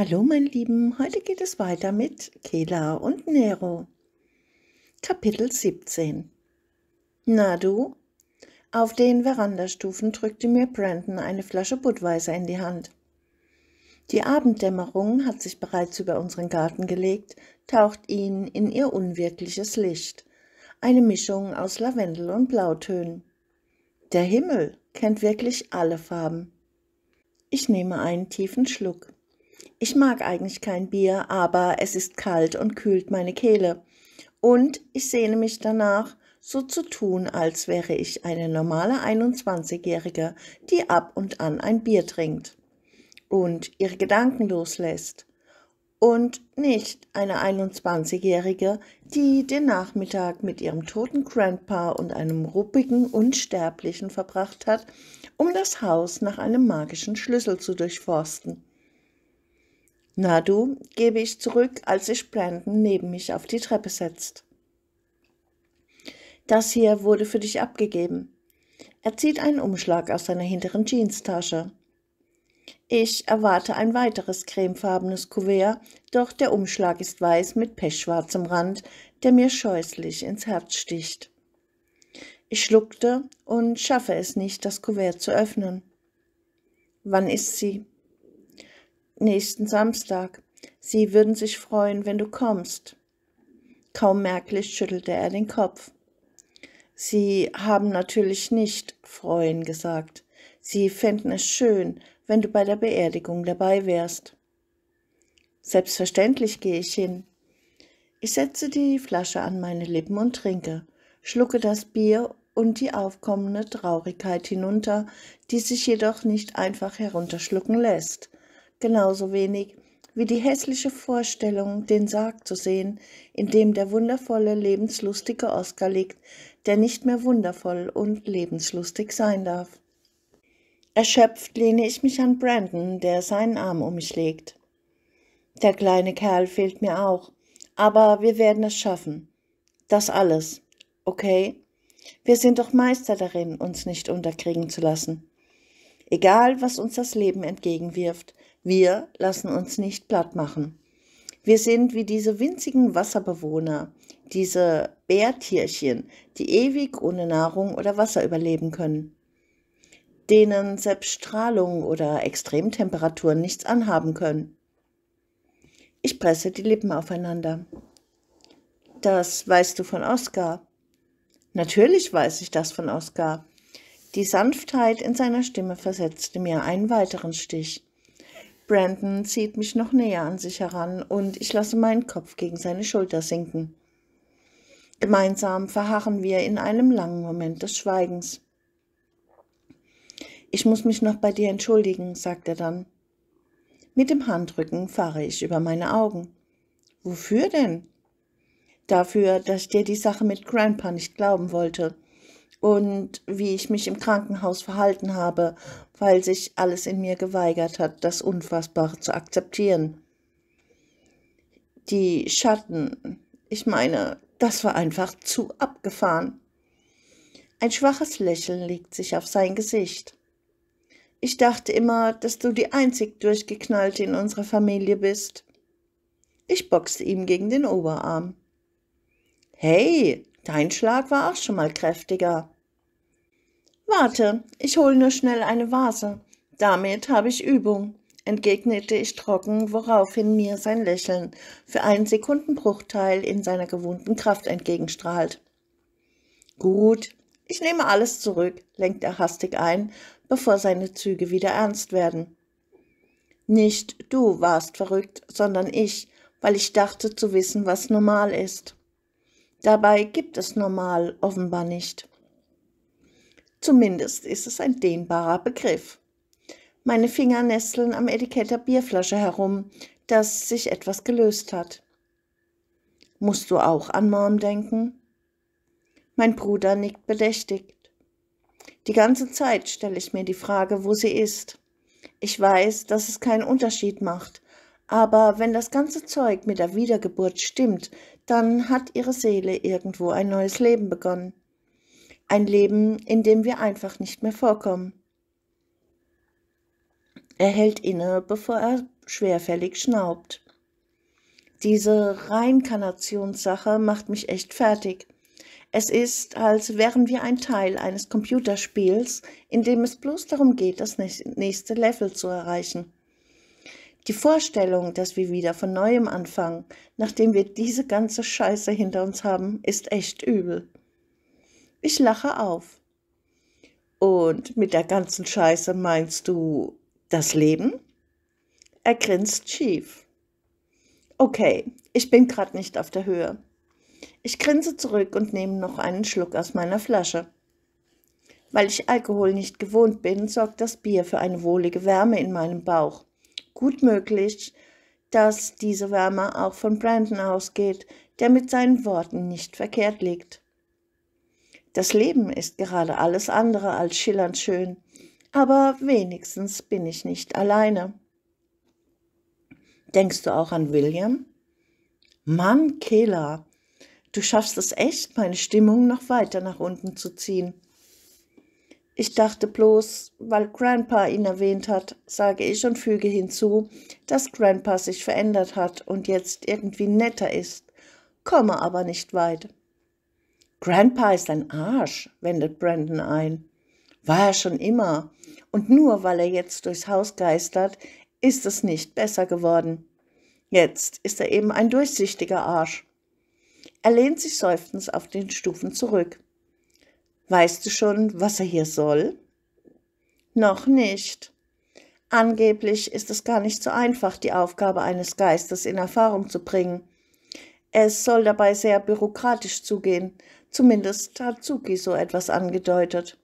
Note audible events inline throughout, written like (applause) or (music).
Hallo, mein Lieben, heute geht es weiter mit Kela und Nero. Kapitel 17 Na du? Auf den Verandastufen drückte mir Brandon eine Flasche Budweiser in die Hand. Die Abenddämmerung hat sich bereits über unseren Garten gelegt, taucht ihn in ihr unwirkliches Licht. Eine Mischung aus Lavendel und Blautönen. Der Himmel kennt wirklich alle Farben. Ich nehme einen tiefen Schluck. Ich mag eigentlich kein Bier, aber es ist kalt und kühlt meine Kehle. Und ich sehne mich danach, so zu tun, als wäre ich eine normale 21-Jährige, die ab und an ein Bier trinkt und ihre Gedanken loslässt. Und nicht eine 21-Jährige, die den Nachmittag mit ihrem toten Grandpa und einem ruppigen Unsterblichen verbracht hat, um das Haus nach einem magischen Schlüssel zu durchforsten. Na du, gebe ich zurück, als sich Brandon neben mich auf die Treppe setzt. Das hier wurde für dich abgegeben. Er zieht einen Umschlag aus seiner hinteren Jeanstasche. Ich erwarte ein weiteres cremefarbenes Kuvert, doch der Umschlag ist weiß mit pechschwarzem Rand, der mir scheußlich ins Herz sticht. Ich schluckte und schaffe es nicht, das Kuvert zu öffnen. Wann ist sie? nächsten Samstag. Sie würden sich freuen, wenn du kommst. Kaum merklich schüttelte er den Kopf. Sie haben natürlich nicht freuen gesagt. Sie fänden es schön, wenn du bei der Beerdigung dabei wärst. Selbstverständlich gehe ich hin. Ich setze die Flasche an meine Lippen und trinke, schlucke das Bier und die aufkommende Traurigkeit hinunter, die sich jedoch nicht einfach herunterschlucken lässt, genauso wenig wie die hässliche Vorstellung, den Sarg zu sehen, in dem der wundervolle, lebenslustige Oscar liegt, der nicht mehr wundervoll und lebenslustig sein darf. Erschöpft lehne ich mich an Brandon, der seinen Arm um mich legt. Der kleine Kerl fehlt mir auch, aber wir werden es schaffen. Das alles, okay? Wir sind doch Meister darin, uns nicht unterkriegen zu lassen. Egal, was uns das Leben entgegenwirft, wir lassen uns nicht platt machen. Wir sind wie diese winzigen Wasserbewohner, diese Bärtierchen, die ewig ohne Nahrung oder Wasser überleben können, denen selbst Strahlung oder Extremtemperaturen nichts anhaben können. Ich presse die Lippen aufeinander. Das weißt du von Oskar. Natürlich weiß ich das von Oskar. Die Sanftheit in seiner Stimme versetzte mir einen weiteren Stich. Brandon zieht mich noch näher an sich heran und ich lasse meinen Kopf gegen seine Schulter sinken. Gemeinsam verharren wir in einem langen Moment des Schweigens. Ich muss mich noch bei dir entschuldigen, sagt er dann. Mit dem Handrücken fahre ich über meine Augen. Wofür denn? Dafür, dass ich dir die Sache mit Grandpa nicht glauben wollte und wie ich mich im Krankenhaus verhalten habe weil sich alles in mir geweigert hat, das Unfassbare zu akzeptieren. Die Schatten, ich meine, das war einfach zu abgefahren. Ein schwaches Lächeln legt sich auf sein Gesicht. Ich dachte immer, dass du die einzig durchgeknallte in unserer Familie bist. Ich boxte ihm gegen den Oberarm. Hey, dein Schlag war auch schon mal kräftiger. Warte, ich hole nur schnell eine Vase. Damit habe ich Übung, entgegnete ich trocken, woraufhin mir sein Lächeln für einen Sekundenbruchteil in seiner gewohnten Kraft entgegenstrahlt. Gut, ich nehme alles zurück, lenkt er hastig ein, bevor seine Züge wieder ernst werden. Nicht du warst verrückt, sondern ich, weil ich dachte zu wissen, was normal ist. Dabei gibt es normal offenbar nicht. Zumindest ist es ein dehnbarer Begriff. Meine Finger nesteln am Etikett der Bierflasche herum, dass sich etwas gelöst hat. Musst du auch an Mom denken? Mein Bruder nickt bedächtigt. Die ganze Zeit stelle ich mir die Frage, wo sie ist. Ich weiß, dass es keinen Unterschied macht, aber wenn das ganze Zeug mit der Wiedergeburt stimmt, dann hat ihre Seele irgendwo ein neues Leben begonnen. Ein Leben, in dem wir einfach nicht mehr vorkommen. Er hält inne, bevor er schwerfällig schnaubt. Diese Reinkarnationssache macht mich echt fertig. Es ist, als wären wir ein Teil eines Computerspiels, in dem es bloß darum geht, das nächste Level zu erreichen. Die Vorstellung, dass wir wieder von neuem anfangen, nachdem wir diese ganze Scheiße hinter uns haben, ist echt übel. Ich lache auf. Und mit der ganzen Scheiße meinst du das Leben? Er grinst schief. Okay, ich bin gerade nicht auf der Höhe. Ich grinse zurück und nehme noch einen Schluck aus meiner Flasche. Weil ich Alkohol nicht gewohnt bin, sorgt das Bier für eine wohlige Wärme in meinem Bauch. Gut möglich, dass diese Wärme auch von Brandon ausgeht, der mit seinen Worten nicht verkehrt liegt. Das Leben ist gerade alles andere als schillernd schön, aber wenigstens bin ich nicht alleine. Denkst du auch an William? Mann, Kela, du schaffst es echt, meine Stimmung noch weiter nach unten zu ziehen. Ich dachte bloß, weil Grandpa ihn erwähnt hat, sage ich und füge hinzu, dass Grandpa sich verändert hat und jetzt irgendwie netter ist, komme aber nicht weit. Grandpa ist ein Arsch, wendet Brandon ein. War er schon immer. Und nur weil er jetzt durchs Haus geistert, ist es nicht besser geworden. Jetzt ist er eben ein durchsichtiger Arsch. Er lehnt sich seufzend auf den Stufen zurück. Weißt du schon, was er hier soll? Noch nicht. Angeblich ist es gar nicht so einfach, die Aufgabe eines Geistes in Erfahrung zu bringen. Es soll dabei sehr bürokratisch zugehen, Zumindest hat Suki so etwas angedeutet.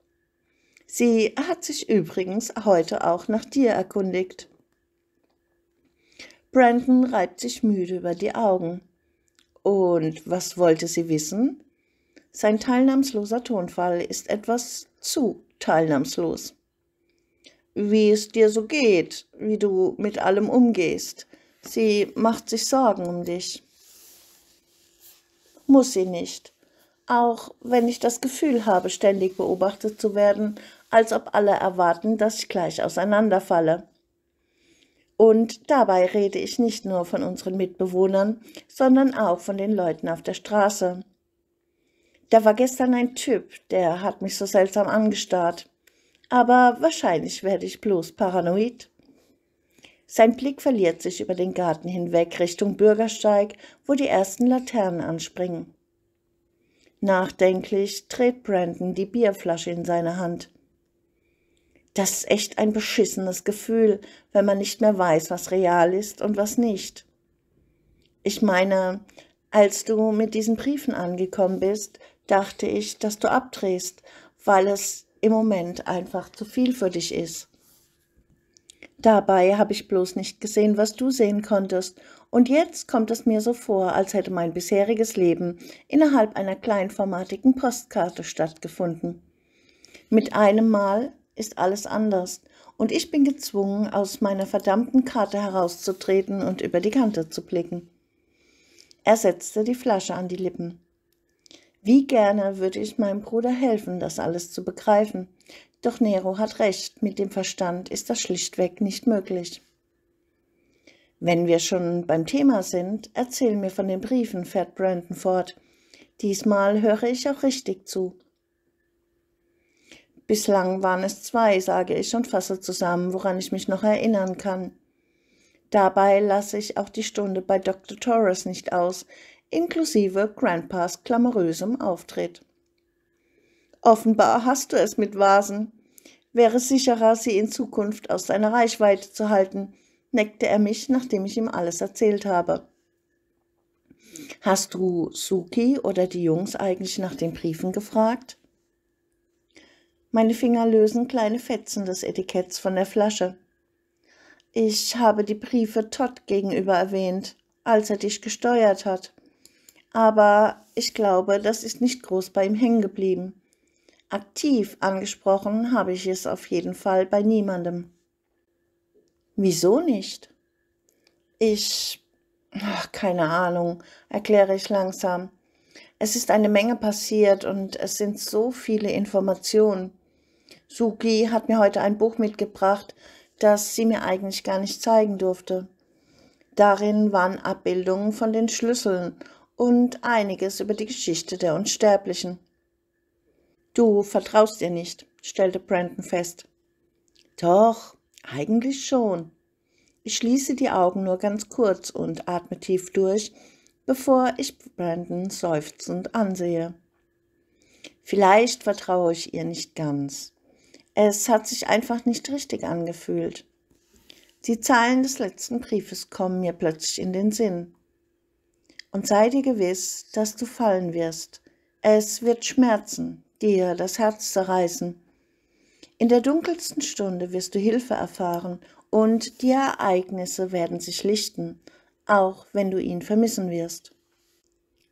Sie hat sich übrigens heute auch nach dir erkundigt. Brandon reibt sich müde über die Augen. Und was wollte sie wissen? Sein teilnahmsloser Tonfall ist etwas zu teilnahmslos. Wie es dir so geht, wie du mit allem umgehst. Sie macht sich Sorgen um dich. Muss sie nicht auch wenn ich das Gefühl habe, ständig beobachtet zu werden, als ob alle erwarten, dass ich gleich auseinanderfalle. Und dabei rede ich nicht nur von unseren Mitbewohnern, sondern auch von den Leuten auf der Straße. Da war gestern ein Typ, der hat mich so seltsam angestarrt. Aber wahrscheinlich werde ich bloß paranoid. Sein Blick verliert sich über den Garten hinweg Richtung Bürgersteig, wo die ersten Laternen anspringen. Nachdenklich dreht Brandon die Bierflasche in seine Hand. Das ist echt ein beschissenes Gefühl, wenn man nicht mehr weiß, was real ist und was nicht. Ich meine, als du mit diesen Briefen angekommen bist, dachte ich, dass du abdrehst, weil es im Moment einfach zu viel für dich ist. Dabei habe ich bloß nicht gesehen, was du sehen konntest und jetzt kommt es mir so vor, als hätte mein bisheriges Leben innerhalb einer kleinformatigen Postkarte stattgefunden. Mit einem Mal ist alles anders und ich bin gezwungen, aus meiner verdammten Karte herauszutreten und über die Kante zu blicken. Er setzte die Flasche an die Lippen. Wie gerne würde ich meinem Bruder helfen, das alles zu begreifen. Doch Nero hat recht, mit dem Verstand ist das schlichtweg nicht möglich. Wenn wir schon beim Thema sind, erzähl mir von den Briefen, fährt Brandon fort. Diesmal höre ich auch richtig zu. Bislang waren es zwei, sage ich und fasse zusammen, woran ich mich noch erinnern kann. Dabei lasse ich auch die Stunde bei Dr. Torres nicht aus, inklusive Grandpas klamourösem Auftritt. Offenbar hast du es mit Vasen. Wäre sicherer, sie in Zukunft aus deiner Reichweite zu halten, neckte er mich, nachdem ich ihm alles erzählt habe. Hast du Suki oder die Jungs eigentlich nach den Briefen gefragt? Meine Finger lösen kleine Fetzen des Etiketts von der Flasche. Ich habe die Briefe Todd gegenüber erwähnt, als er dich gesteuert hat. Aber ich glaube, das ist nicht groß bei ihm hängen geblieben. Aktiv angesprochen habe ich es auf jeden Fall bei niemandem. Wieso nicht? Ich, ach, keine Ahnung, erkläre ich langsam. Es ist eine Menge passiert und es sind so viele Informationen. Suki hat mir heute ein Buch mitgebracht, das sie mir eigentlich gar nicht zeigen durfte. Darin waren Abbildungen von den Schlüsseln und einiges über die Geschichte der Unsterblichen. Du vertraust ihr nicht, stellte Brandon fest. Doch, eigentlich schon. Ich schließe die Augen nur ganz kurz und atme tief durch, bevor ich Brandon seufzend ansehe. Vielleicht vertraue ich ihr nicht ganz. Es hat sich einfach nicht richtig angefühlt. Die Zeilen des letzten Briefes kommen mir plötzlich in den Sinn. Und sei dir gewiss, dass du fallen wirst. Es wird schmerzen, dir das Herz zerreißen. In der dunkelsten Stunde wirst du Hilfe erfahren und die Ereignisse werden sich lichten, auch wenn du ihn vermissen wirst.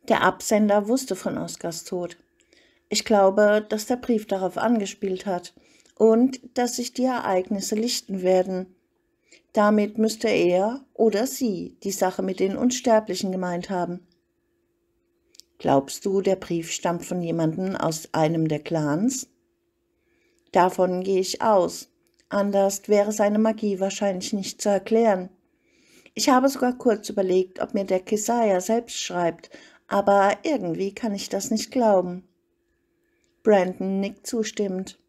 Der Absender wusste von Oskars Tod. Ich glaube, dass der Brief darauf angespielt hat und dass sich die Ereignisse lichten werden. Damit müsste er oder sie die Sache mit den Unsterblichen gemeint haben. Glaubst du, der Brief stammt von jemandem aus einem der Clans? Davon gehe ich aus. Anders wäre seine Magie wahrscheinlich nicht zu erklären. Ich habe sogar kurz überlegt, ob mir der Kesaya selbst schreibt, aber irgendwie kann ich das nicht glauben. Brandon nickt zustimmend.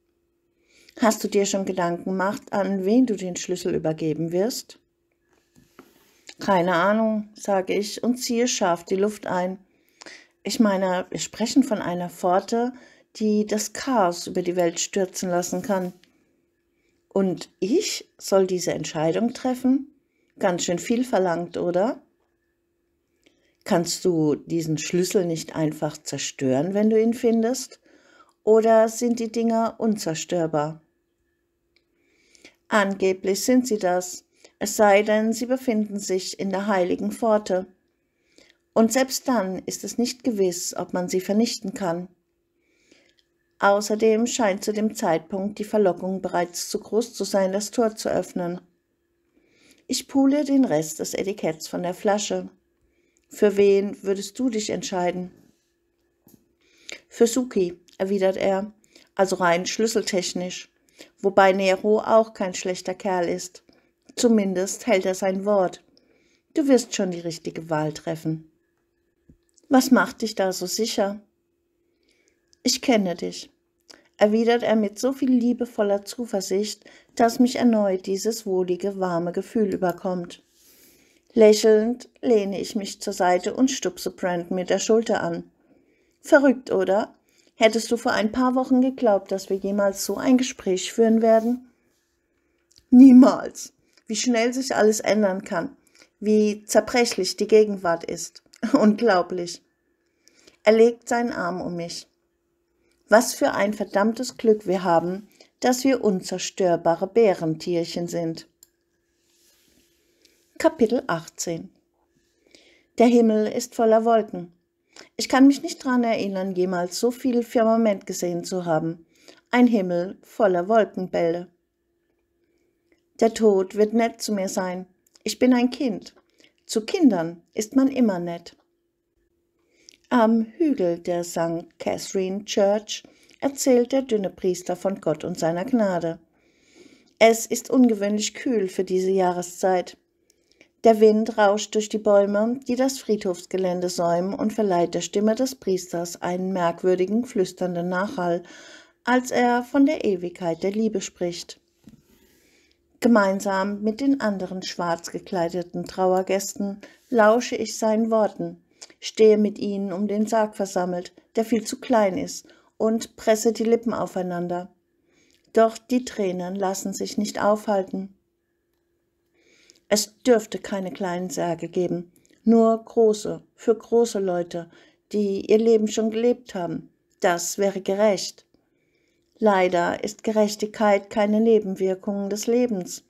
Hast du dir schon Gedanken gemacht, an wen du den Schlüssel übergeben wirst? Keine Ahnung, sage ich und ziehe scharf die Luft ein. Ich meine, wir sprechen von einer Pforte, die das Chaos über die Welt stürzen lassen kann. Und ich soll diese Entscheidung treffen? Ganz schön viel verlangt, oder? Kannst du diesen Schlüssel nicht einfach zerstören, wenn du ihn findest? Oder sind die Dinger unzerstörbar? Angeblich sind sie das, es sei denn, sie befinden sich in der heiligen Pforte. Und selbst dann ist es nicht gewiss, ob man sie vernichten kann. Außerdem scheint zu dem Zeitpunkt die Verlockung bereits zu groß zu sein, das Tor zu öffnen. Ich pule den Rest des Etiketts von der Flasche. Für wen würdest du dich entscheiden? Für Suki, erwidert er, also rein schlüsseltechnisch, wobei Nero auch kein schlechter Kerl ist. Zumindest hält er sein Wort. Du wirst schon die richtige Wahl treffen. Was macht dich da so sicher? Ich kenne dich erwidert er mit so viel liebevoller Zuversicht, dass mich erneut dieses wohlige, warme Gefühl überkommt. Lächelnd lehne ich mich zur Seite und stupse Brandon mit der Schulter an. Verrückt, oder? Hättest du vor ein paar Wochen geglaubt, dass wir jemals so ein Gespräch führen werden? Niemals. Wie schnell sich alles ändern kann. Wie zerbrechlich die Gegenwart ist. (laughs) Unglaublich. Er legt seinen Arm um mich. Was für ein verdammtes Glück wir haben, dass wir unzerstörbare Bärentierchen sind. Kapitel 18 Der Himmel ist voller Wolken. Ich kann mich nicht daran erinnern, jemals so viel Firmament gesehen zu haben. Ein Himmel voller Wolkenbälle. Der Tod wird nett zu mir sein. Ich bin ein Kind. Zu Kindern ist man immer nett. Am Hügel der St. Catherine Church erzählt der dünne Priester von Gott und seiner Gnade. Es ist ungewöhnlich kühl für diese Jahreszeit. Der Wind rauscht durch die Bäume, die das Friedhofsgelände säumen und verleiht der Stimme des Priesters einen merkwürdigen, flüsternden Nachhall, als er von der Ewigkeit der Liebe spricht. Gemeinsam mit den anderen schwarz gekleideten Trauergästen lausche ich seinen Worten, stehe mit ihnen um den Sarg versammelt, der viel zu klein ist, und presse die Lippen aufeinander. Doch die Tränen lassen sich nicht aufhalten. Es dürfte keine kleinen Särge geben, nur große, für große Leute, die ihr Leben schon gelebt haben. Das wäre gerecht. Leider ist Gerechtigkeit keine Nebenwirkung des Lebens,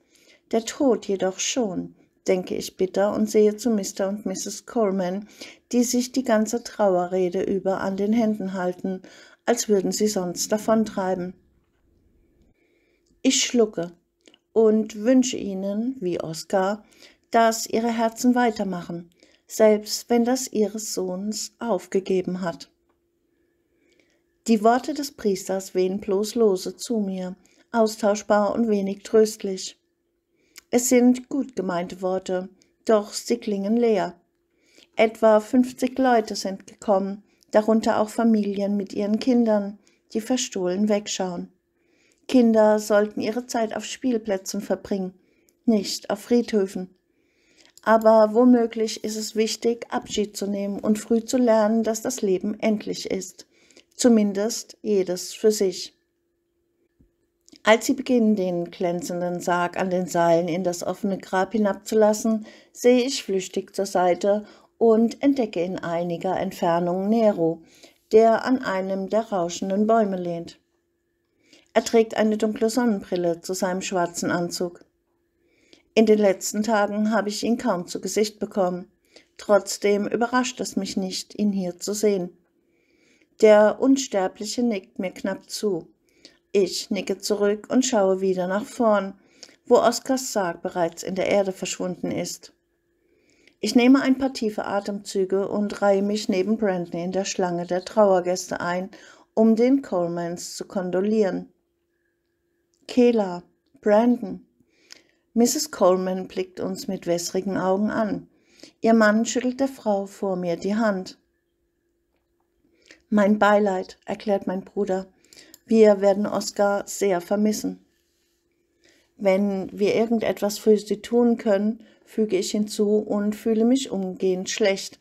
der Tod jedoch schon, denke ich bitter und sehe zu Mr. und Mrs. Coleman, die sich die ganze Trauerrede über an den Händen halten, als würden sie sonst davontreiben. Ich schlucke und wünsche Ihnen, wie Oskar, dass Ihre Herzen weitermachen, selbst wenn das Ihres Sohns aufgegeben hat. Die Worte des Priesters wehen bloß lose zu mir, austauschbar und wenig tröstlich. Es sind gut gemeinte Worte, doch sie klingen leer. Etwa 50 Leute sind gekommen, darunter auch Familien mit ihren Kindern, die verstohlen wegschauen. Kinder sollten ihre Zeit auf Spielplätzen verbringen, nicht auf Friedhöfen. Aber womöglich ist es wichtig, Abschied zu nehmen und früh zu lernen, dass das Leben endlich ist. Zumindest jedes für sich. Als sie beginnen, den glänzenden Sarg an den Seilen in das offene Grab hinabzulassen, sehe ich flüchtig zur Seite und entdecke in einiger Entfernung Nero, der an einem der rauschenden Bäume lehnt. Er trägt eine dunkle Sonnenbrille zu seinem schwarzen Anzug. In den letzten Tagen habe ich ihn kaum zu Gesicht bekommen. Trotzdem überrascht es mich nicht, ihn hier zu sehen. Der Unsterbliche nickt mir knapp zu. Ich nicke zurück und schaue wieder nach vorn, wo Oskars Sarg bereits in der Erde verschwunden ist. Ich nehme ein paar tiefe Atemzüge und reihe mich neben Brandon in der Schlange der Trauergäste ein, um den Colemans zu kondolieren. Kela, Brandon. Mrs. Coleman blickt uns mit wässrigen Augen an. Ihr Mann schüttelt der Frau vor mir die Hand. Mein Beileid, erklärt mein Bruder. Wir werden Oskar sehr vermissen. Wenn wir irgendetwas für sie tun können, füge ich hinzu und fühle mich umgehend schlecht,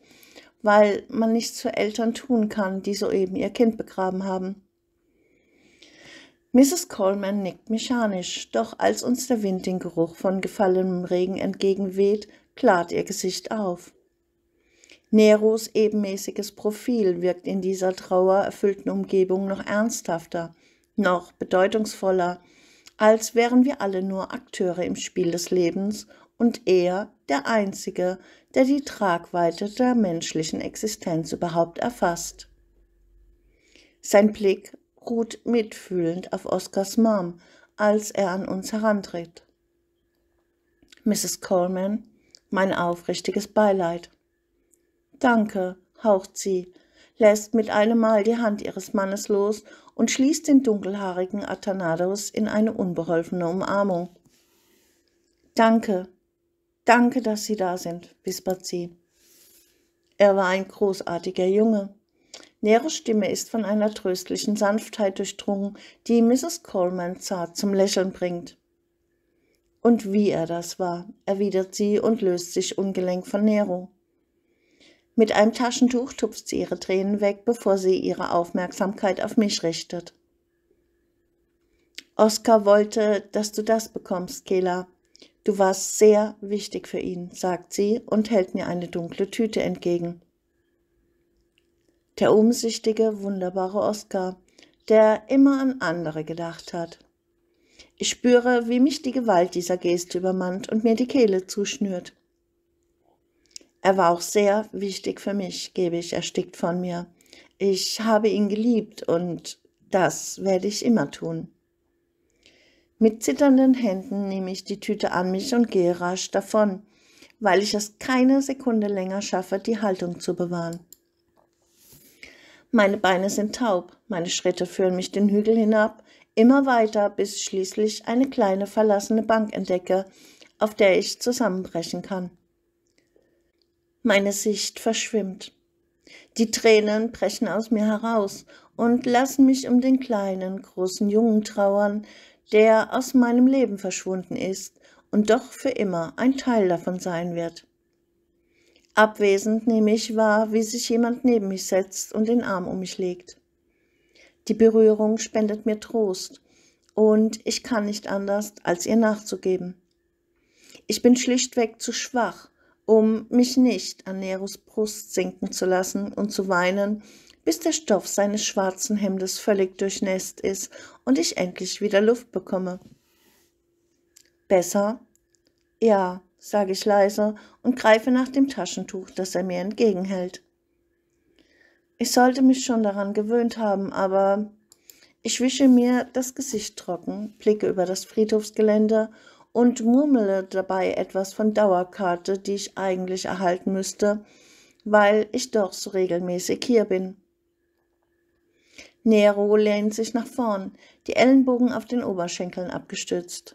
weil man nichts für Eltern tun kann, die soeben ihr Kind begraben haben. Mrs. Coleman nickt mechanisch, doch als uns der Wind den Geruch von gefallenem Regen entgegenweht, klart ihr Gesicht auf. Neros ebenmäßiges Profil wirkt in dieser trauererfüllten Umgebung noch ernsthafter, noch bedeutungsvoller, als wären wir alle nur Akteure im Spiel des Lebens und er der Einzige, der die Tragweite der menschlichen Existenz überhaupt erfasst. Sein Blick ruht mitfühlend auf Oscars Mom, als er an uns herantritt. Mrs. Coleman, mein aufrichtiges Beileid. Danke, haucht sie, lässt mit einem Mal die Hand ihres Mannes los und schließt den dunkelhaarigen Athanados in eine unbeholfene Umarmung. Danke, danke, dass Sie da sind, wispert sie. Er war ein großartiger Junge. Nero Stimme ist von einer tröstlichen Sanftheit durchdrungen, die Mrs. Coleman zart zum Lächeln bringt. Und wie er das war, erwidert sie und löst sich ungelenk von Nero. Mit einem Taschentuch tupft sie ihre Tränen weg, bevor sie ihre Aufmerksamkeit auf mich richtet. Oskar wollte, dass du das bekommst, Kela. Du warst sehr wichtig für ihn, sagt sie und hält mir eine dunkle Tüte entgegen. Der umsichtige, wunderbare Oskar, der immer an andere gedacht hat. Ich spüre, wie mich die Gewalt dieser Geste übermannt und mir die Kehle zuschnürt. Er war auch sehr wichtig für mich, gebe ich erstickt von mir. Ich habe ihn geliebt und das werde ich immer tun. Mit zitternden Händen nehme ich die Tüte an mich und gehe rasch davon, weil ich es keine Sekunde länger schaffe, die Haltung zu bewahren. Meine Beine sind taub, meine Schritte führen mich den Hügel hinab, immer weiter, bis ich schließlich eine kleine verlassene Bank entdecke, auf der ich zusammenbrechen kann. Meine Sicht verschwimmt. Die Tränen brechen aus mir heraus und lassen mich um den kleinen, großen Jungen trauern, der aus meinem Leben verschwunden ist und doch für immer ein Teil davon sein wird. Abwesend nehme ich wahr, wie sich jemand neben mich setzt und den Arm um mich legt. Die Berührung spendet mir Trost und ich kann nicht anders, als ihr nachzugeben. Ich bin schlichtweg zu schwach, um mich nicht an Neros Brust sinken zu lassen und zu weinen, bis der Stoff seines schwarzen Hemdes völlig durchnässt ist und ich endlich wieder Luft bekomme. Besser? Ja, sage ich leise und greife nach dem Taschentuch, das er mir entgegenhält. Ich sollte mich schon daran gewöhnt haben, aber ich wische mir das Gesicht trocken, blicke über das Friedhofsgelände und murmle dabei etwas von Dauerkarte, die ich eigentlich erhalten müsste, weil ich doch so regelmäßig hier bin. Nero lehnt sich nach vorn, die Ellenbogen auf den Oberschenkeln abgestützt.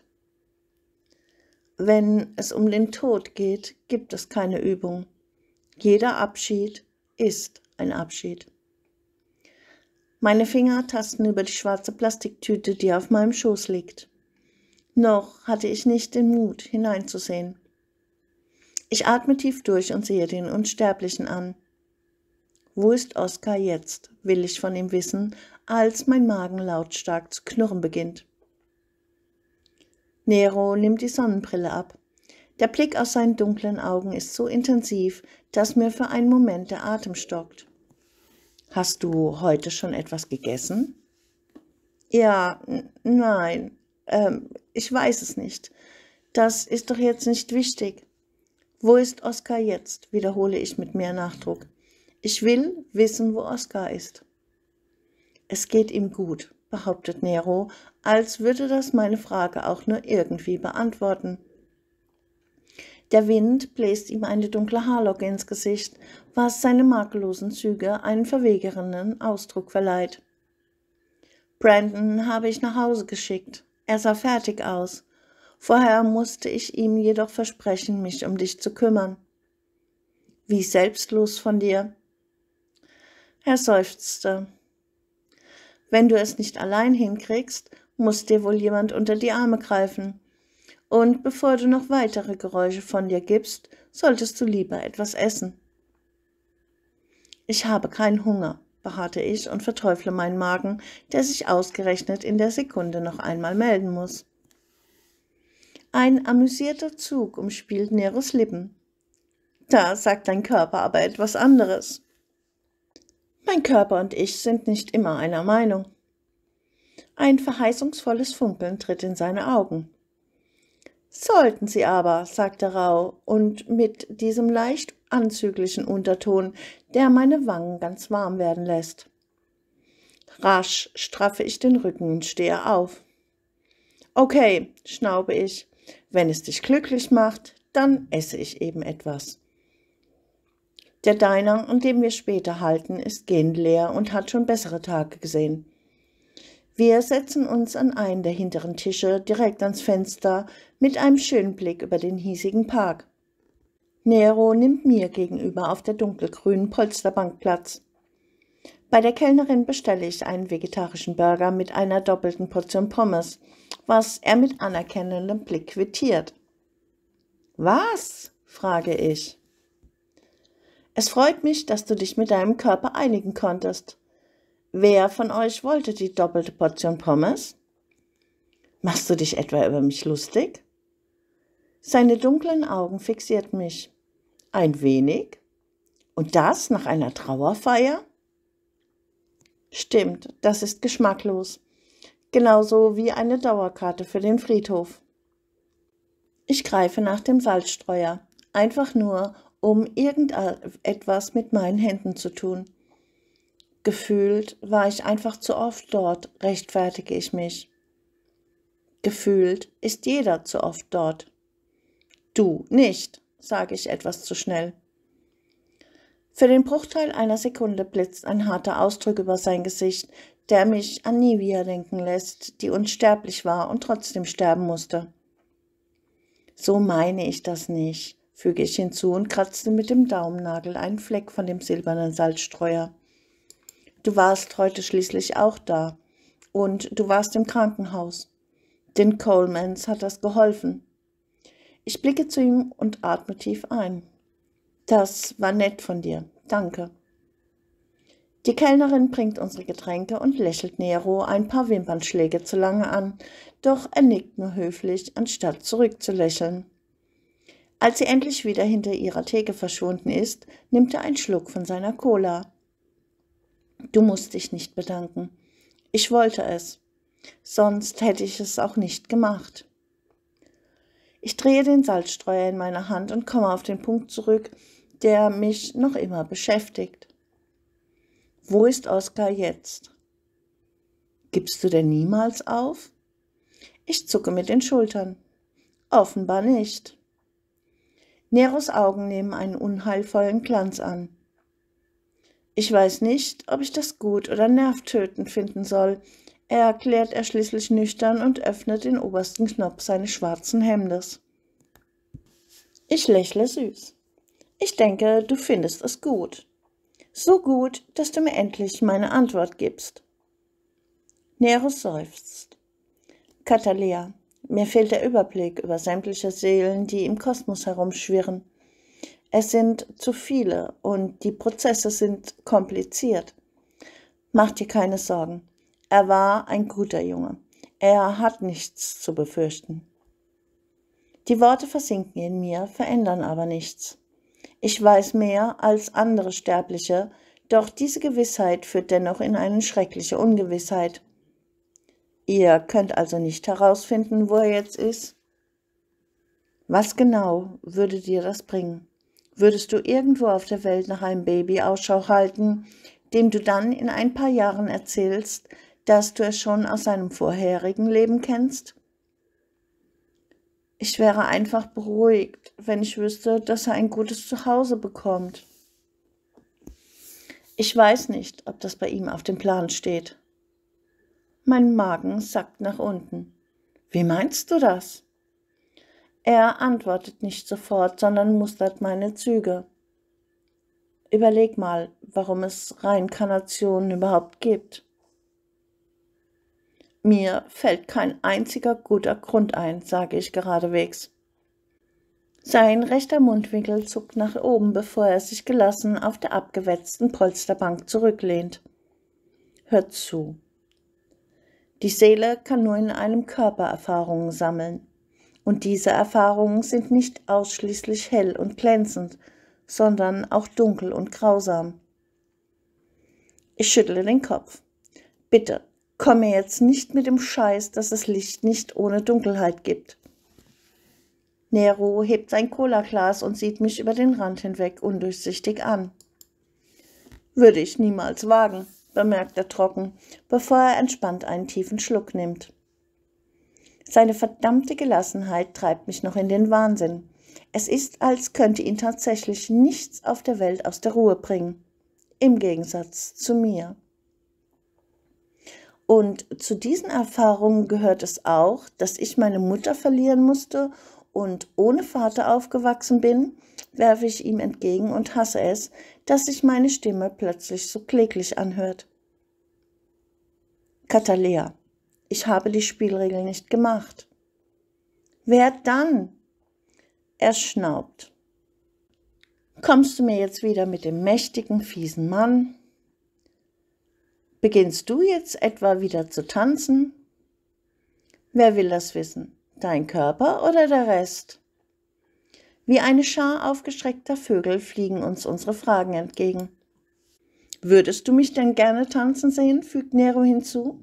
Wenn es um den Tod geht, gibt es keine Übung. Jeder Abschied ist ein Abschied. Meine Finger tasten über die schwarze Plastiktüte, die auf meinem Schoß liegt. Noch hatte ich nicht den Mut, hineinzusehen. Ich atme tief durch und sehe den Unsterblichen an. Wo ist Oskar jetzt, will ich von ihm wissen, als mein Magen lautstark zu knurren beginnt. Nero nimmt die Sonnenbrille ab. Der Blick aus seinen dunklen Augen ist so intensiv, dass mir für einen Moment der Atem stockt. Hast du heute schon etwas gegessen? Ja, nein. Ähm, ich weiß es nicht. Das ist doch jetzt nicht wichtig. Wo ist Oskar jetzt? wiederhole ich mit mehr Nachdruck. Ich will wissen, wo Oskar ist. Es geht ihm gut, behauptet Nero, als würde das meine Frage auch nur irgendwie beantworten. Der Wind bläst ihm eine dunkle Haarlocke ins Gesicht, was seine makellosen Züge einen verwegerenden Ausdruck verleiht. Brandon habe ich nach Hause geschickt, er sah fertig aus. Vorher musste ich ihm jedoch versprechen, mich um dich zu kümmern. Wie selbstlos von dir. Er seufzte. Wenn du es nicht allein hinkriegst, muss dir wohl jemand unter die Arme greifen. Und bevor du noch weitere Geräusche von dir gibst, solltest du lieber etwas essen. Ich habe keinen Hunger beharrte ich und verteufle meinen Magen, der sich ausgerechnet in der Sekunde noch einmal melden muss. Ein amüsierter Zug umspielt Neros Lippen. Da sagt dein Körper aber etwas anderes. Mein Körper und ich sind nicht immer einer Meinung. Ein verheißungsvolles Funkeln tritt in seine Augen. Sollten Sie aber, sagte Rau, und mit diesem leicht anzüglichen Unterton, der meine Wangen ganz warm werden lässt. Rasch straffe ich den Rücken und stehe auf. Okay, schnaube ich. Wenn es dich glücklich macht, dann esse ich eben etwas. Der Diner, an dem wir später halten, ist gehend leer und hat schon bessere Tage gesehen. Wir setzen uns an einen der hinteren Tische direkt ans Fenster mit einem schönen Blick über den hiesigen Park. Nero nimmt mir gegenüber auf der dunkelgrünen Polsterbank Platz. Bei der Kellnerin bestelle ich einen vegetarischen Burger mit einer doppelten Portion Pommes, was er mit anerkennendem Blick quittiert. Was? frage ich. Es freut mich, dass du dich mit deinem Körper einigen konntest. Wer von euch wollte die doppelte Portion Pommes? Machst du dich etwa über mich lustig? Seine dunklen Augen fixierten mich. Ein wenig? Und das nach einer Trauerfeier? Stimmt, das ist geschmacklos. Genauso wie eine Dauerkarte für den Friedhof. Ich greife nach dem Salzstreuer, einfach nur, um irgendetwas mit meinen Händen zu tun. Gefühlt war ich einfach zu oft dort, rechtfertige ich mich. Gefühlt ist jeder zu oft dort. Du nicht, sage ich etwas zu schnell. Für den Bruchteil einer Sekunde blitzt ein harter Ausdruck über sein Gesicht, der mich an Nivia denken lässt, die unsterblich war und trotzdem sterben musste. So meine ich das nicht, füge ich hinzu und kratzte mit dem Daumennagel einen Fleck von dem silbernen Salzstreuer. Du warst heute schließlich auch da. Und du warst im Krankenhaus. Den Colemans hat das geholfen. Ich blicke zu ihm und atme tief ein. Das war nett von dir. Danke. Die Kellnerin bringt unsere Getränke und lächelt Nero ein paar Wimpernschläge zu lange an, doch er nickt nur höflich, anstatt zurückzulächeln. Als sie endlich wieder hinter ihrer Theke verschwunden ist, nimmt er einen Schluck von seiner Cola. Du musst dich nicht bedanken. Ich wollte es. Sonst hätte ich es auch nicht gemacht. Ich drehe den Salzstreuer in meiner Hand und komme auf den Punkt zurück, der mich noch immer beschäftigt. Wo ist Oskar jetzt? Gibst du denn niemals auf? Ich zucke mit den Schultern. Offenbar nicht. Neros Augen nehmen einen unheilvollen Glanz an. Ich weiß nicht, ob ich das gut oder nervtötend finden soll, erklärt er schließlich nüchtern und öffnet den obersten Knopf seines schwarzen Hemdes. Ich lächle süß. Ich denke, du findest es gut. So gut, dass du mir endlich meine Antwort gibst. Nero seufzt. Katalia, mir fehlt der Überblick über sämtliche Seelen, die im Kosmos herumschwirren. Es sind zu viele und die Prozesse sind kompliziert. Mach dir keine Sorgen. Er war ein guter Junge. Er hat nichts zu befürchten. Die Worte versinken in mir, verändern aber nichts. Ich weiß mehr als andere Sterbliche, doch diese Gewissheit führt dennoch in eine schreckliche Ungewissheit. Ihr könnt also nicht herausfinden, wo er jetzt ist? Was genau würde dir das bringen? Würdest du irgendwo auf der Welt nach einem Baby Ausschau halten, dem du dann in ein paar Jahren erzählst, dass du es schon aus seinem vorherigen Leben kennst? Ich wäre einfach beruhigt, wenn ich wüsste, dass er ein gutes Zuhause bekommt. Ich weiß nicht, ob das bei ihm auf dem Plan steht. Mein Magen sackt nach unten. Wie meinst du das? Er antwortet nicht sofort, sondern mustert meine Züge. Überleg mal, warum es Reinkarnationen überhaupt gibt. Mir fällt kein einziger guter Grund ein, sage ich geradewegs. Sein rechter Mundwinkel zuckt nach oben, bevor er sich gelassen auf der abgewetzten Polsterbank zurücklehnt. Hört zu. Die Seele kann nur in einem Körper Erfahrungen sammeln. Und diese Erfahrungen sind nicht ausschließlich hell und glänzend, sondern auch dunkel und grausam. Ich schüttle den Kopf. Bitte, Komme jetzt nicht mit dem Scheiß, dass es Licht nicht ohne Dunkelheit gibt. Nero hebt sein Cola-Glas und sieht mich über den Rand hinweg undurchsichtig an. Würde ich niemals wagen, bemerkt er trocken, bevor er entspannt einen tiefen Schluck nimmt. Seine verdammte Gelassenheit treibt mich noch in den Wahnsinn. Es ist, als könnte ihn tatsächlich nichts auf der Welt aus der Ruhe bringen. Im Gegensatz zu mir. Und zu diesen Erfahrungen gehört es auch, dass ich meine Mutter verlieren musste und ohne Vater aufgewachsen bin, werfe ich ihm entgegen und hasse es, dass sich meine Stimme plötzlich so kläglich anhört. Katalea, ich habe die Spielregeln nicht gemacht. Wer dann? Er schnaubt. Kommst du mir jetzt wieder mit dem mächtigen, fiesen Mann? Beginnst du jetzt etwa wieder zu tanzen? Wer will das wissen? Dein Körper oder der Rest? Wie eine Schar aufgestreckter Vögel fliegen uns unsere Fragen entgegen. Würdest du mich denn gerne tanzen sehen? fügt Nero hinzu.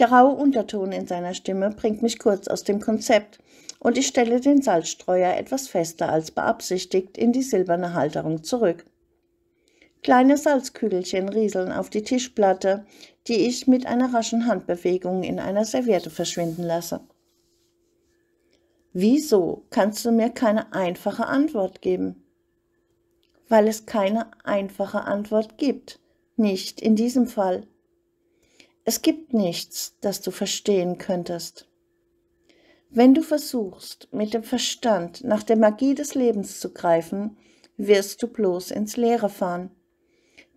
Der raue Unterton in seiner Stimme bringt mich kurz aus dem Konzept und ich stelle den Salzstreuer etwas fester als beabsichtigt in die silberne Halterung zurück. Kleine Salzkügelchen rieseln auf die Tischplatte, die ich mit einer raschen Handbewegung in einer Serviette verschwinden lasse. Wieso kannst du mir keine einfache Antwort geben? Weil es keine einfache Antwort gibt, nicht in diesem Fall. Es gibt nichts, das du verstehen könntest. Wenn du versuchst, mit dem Verstand nach der Magie des Lebens zu greifen, wirst du bloß ins Leere fahren.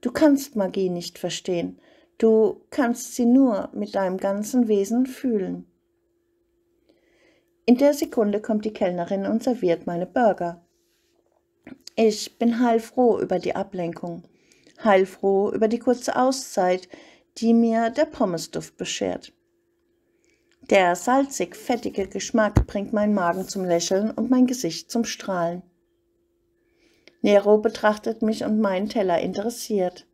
Du kannst Magie nicht verstehen, du kannst sie nur mit deinem ganzen Wesen fühlen. In der Sekunde kommt die Kellnerin und serviert meine Burger. Ich bin heilfroh über die Ablenkung, heilfroh über die kurze Auszeit, die mir der Pommesduft beschert. Der salzig-fettige Geschmack bringt meinen Magen zum Lächeln und mein Gesicht zum Strahlen. Nero betrachtet mich und meinen Teller interessiert.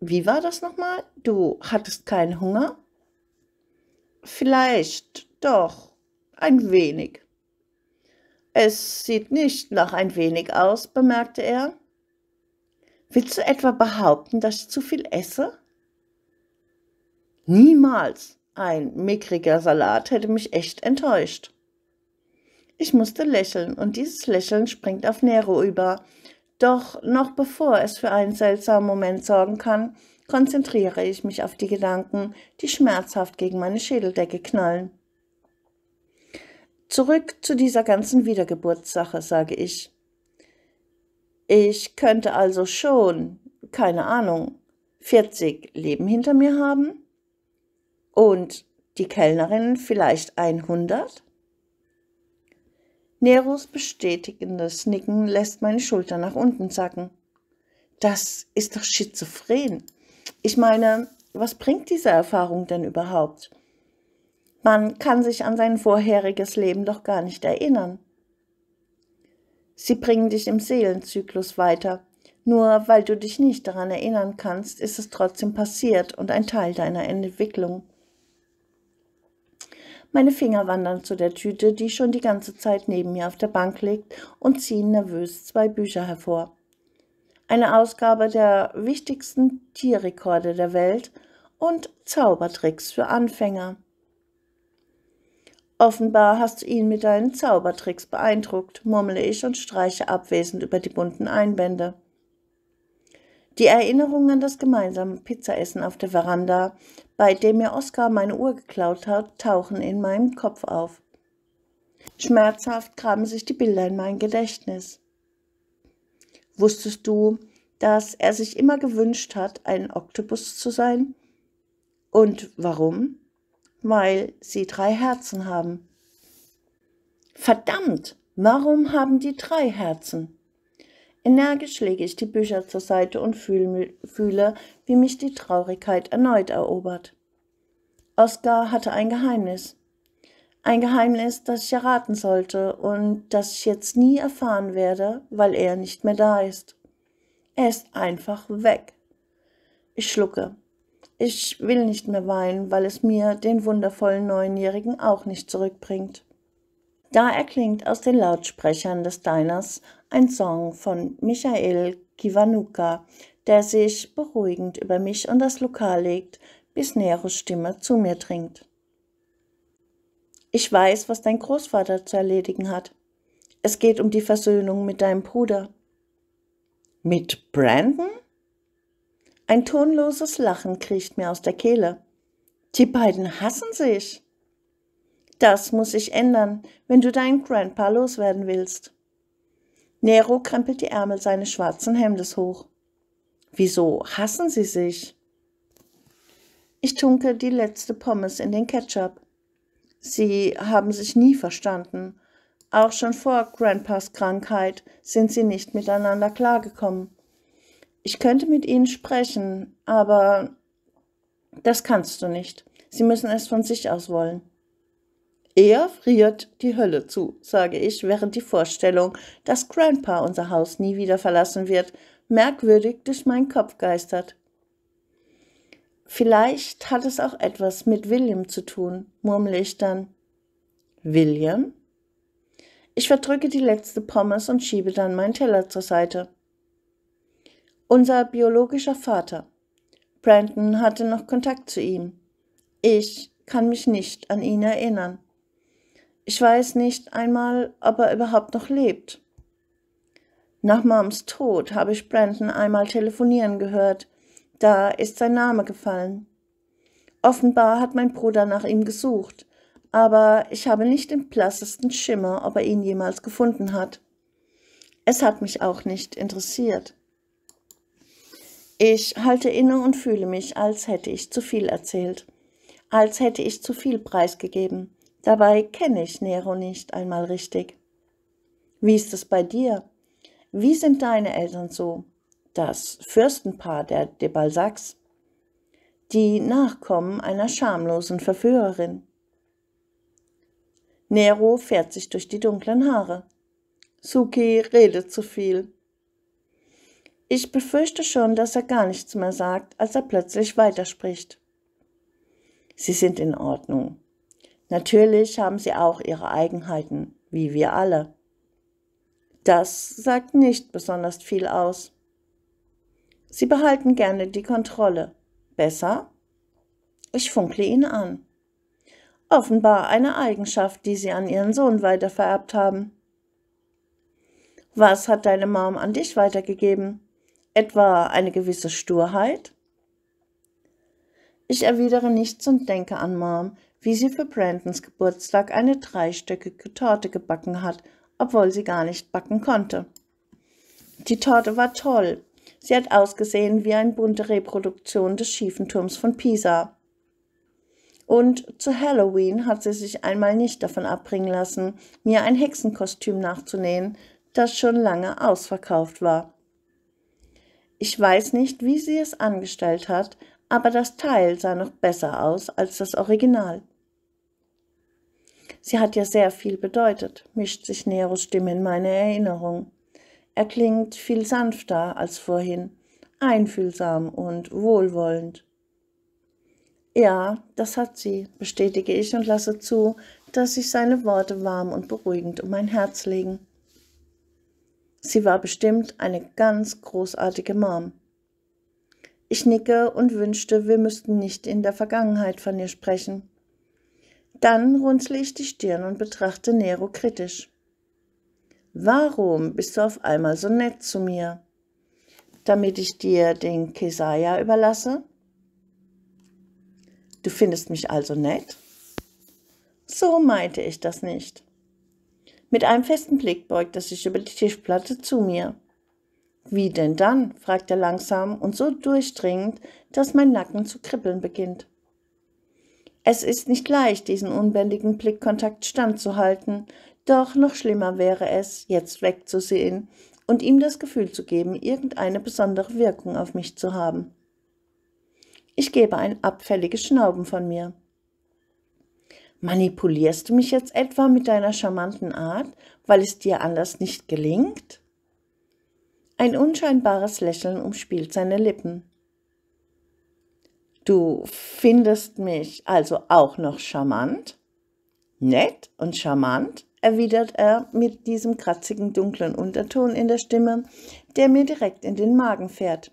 Wie war das nochmal? Du hattest keinen Hunger? Vielleicht doch ein wenig. Es sieht nicht nach ein wenig aus, bemerkte er. Willst du etwa behaupten, dass ich zu viel esse? Niemals. Ein mickriger Salat hätte mich echt enttäuscht. Ich musste lächeln, und dieses Lächeln springt auf Nero über. Doch noch bevor es für einen seltsamen Moment sorgen kann, konzentriere ich mich auf die Gedanken, die schmerzhaft gegen meine Schädeldecke knallen. Zurück zu dieser ganzen Wiedergeburtssache, sage ich. Ich könnte also schon, keine Ahnung, 40 Leben hinter mir haben und die Kellnerin vielleicht 100? Neros bestätigendes Nicken lässt meine Schulter nach unten sacken. Das ist doch schizophren. Ich meine, was bringt diese Erfahrung denn überhaupt? Man kann sich an sein vorheriges Leben doch gar nicht erinnern. Sie bringen dich im Seelenzyklus weiter. Nur weil du dich nicht daran erinnern kannst, ist es trotzdem passiert und ein Teil deiner Entwicklung. Meine Finger wandern zu der Tüte, die schon die ganze Zeit neben mir auf der Bank liegt, und ziehen nervös zwei Bücher hervor. Eine Ausgabe der wichtigsten Tierrekorde der Welt und Zaubertricks für Anfänger. Offenbar hast du ihn mit deinen Zaubertricks beeindruckt, murmle ich und streiche abwesend über die bunten Einbände. Die Erinnerung an das gemeinsame Pizzaessen auf der Veranda bei dem mir Oskar meine Uhr geklaut hat, tauchen in meinem Kopf auf. Schmerzhaft graben sich die Bilder in mein Gedächtnis. Wusstest du, dass er sich immer gewünscht hat, ein Oktopus zu sein? Und warum? Weil sie drei Herzen haben. Verdammt, warum haben die drei Herzen? Energisch lege ich die Bücher zur Seite und fühle, wie mich die Traurigkeit erneut erobert. Oskar hatte ein Geheimnis. Ein Geheimnis, das ich erraten sollte und das ich jetzt nie erfahren werde, weil er nicht mehr da ist. Er ist einfach weg. Ich schlucke. Ich will nicht mehr weinen, weil es mir den wundervollen Neunjährigen auch nicht zurückbringt. Da erklingt aus den Lautsprechern des Diners ein Song von Michael Kiwanuka, der sich beruhigend über mich und das Lokal legt, bis Neros Stimme zu mir dringt. Ich weiß, was dein Großvater zu erledigen hat. Es geht um die Versöhnung mit deinem Bruder. Mit Brandon? Ein tonloses Lachen kriecht mir aus der Kehle. Die beiden hassen sich. Das muss sich ändern, wenn du deinen Grandpa loswerden willst. Nero krempelt die Ärmel seines schwarzen Hemdes hoch. Wieso hassen sie sich? Ich tunke die letzte Pommes in den Ketchup. Sie haben sich nie verstanden. Auch schon vor Grandpas Krankheit sind sie nicht miteinander klargekommen. Ich könnte mit ihnen sprechen, aber das kannst du nicht. Sie müssen es von sich aus wollen. Er friert die Hölle zu, sage ich, während die Vorstellung, dass Grandpa unser Haus nie wieder verlassen wird, merkwürdig durch meinen Kopf geistert. Vielleicht hat es auch etwas mit William zu tun, murmle ich dann. William? Ich verdrücke die letzte Pommes und schiebe dann meinen Teller zur Seite. Unser biologischer Vater. Brandon hatte noch Kontakt zu ihm. Ich kann mich nicht an ihn erinnern. Ich weiß nicht einmal, ob er überhaupt noch lebt. Nach Moms Tod habe ich Brandon einmal telefonieren gehört. Da ist sein Name gefallen. Offenbar hat mein Bruder nach ihm gesucht, aber ich habe nicht den blassesten Schimmer, ob er ihn jemals gefunden hat. Es hat mich auch nicht interessiert. Ich halte inne und fühle mich, als hätte ich zu viel erzählt, als hätte ich zu viel preisgegeben, Dabei kenne ich Nero nicht einmal richtig. Wie ist es bei dir? Wie sind deine Eltern so? Das Fürstenpaar der de Balzacs. Die Nachkommen einer schamlosen Verführerin. Nero fährt sich durch die dunklen Haare. Suki redet zu viel. Ich befürchte schon, dass er gar nichts mehr sagt, als er plötzlich weiterspricht. Sie sind in Ordnung, Natürlich haben sie auch ihre Eigenheiten, wie wir alle. Das sagt nicht besonders viel aus. Sie behalten gerne die Kontrolle. Besser? Ich funkle ihn an. Offenbar eine Eigenschaft, die sie an ihren Sohn weitervererbt haben. Was hat deine Mom an dich weitergegeben? Etwa eine gewisse Sturheit? Ich erwidere nichts und denke an Mom, wie sie für Brandons Geburtstag eine dreistöckige Torte gebacken hat, obwohl sie gar nicht backen konnte. Die Torte war toll. Sie hat ausgesehen wie eine bunte Reproduktion des schiefen Turms von Pisa. Und zu Halloween hat sie sich einmal nicht davon abbringen lassen, mir ein Hexenkostüm nachzunähen, das schon lange ausverkauft war. Ich weiß nicht, wie sie es angestellt hat, aber das Teil sah noch besser aus als das Original. Sie hat ja sehr viel bedeutet, mischt sich Neros Stimme in meine Erinnerung. Er klingt viel sanfter als vorhin, einfühlsam und wohlwollend. Ja, das hat sie, bestätige ich und lasse zu, dass sich seine Worte warm und beruhigend um mein Herz legen. Sie war bestimmt eine ganz großartige Mom. Ich nicke und wünschte, wir müssten nicht in der Vergangenheit von ihr sprechen. Dann runzle ich die Stirn und betrachte Nero kritisch. Warum bist du auf einmal so nett zu mir? Damit ich dir den Kesaya überlasse? Du findest mich also nett? So meinte ich das nicht. Mit einem festen Blick beugte sich über die Tischplatte zu mir. Wie denn dann? fragt er langsam und so durchdringend, dass mein Nacken zu kribbeln beginnt. Es ist nicht leicht, diesen unbändigen Blickkontakt standzuhalten, doch noch schlimmer wäre es, jetzt wegzusehen und ihm das Gefühl zu geben, irgendeine besondere Wirkung auf mich zu haben. Ich gebe ein abfälliges Schnauben von mir. Manipulierst du mich jetzt etwa mit deiner charmanten Art, weil es dir anders nicht gelingt? Ein unscheinbares Lächeln umspielt seine Lippen. Du findest mich also auch noch charmant? Nett und charmant, erwidert er mit diesem kratzigen dunklen Unterton in der Stimme, der mir direkt in den Magen fährt.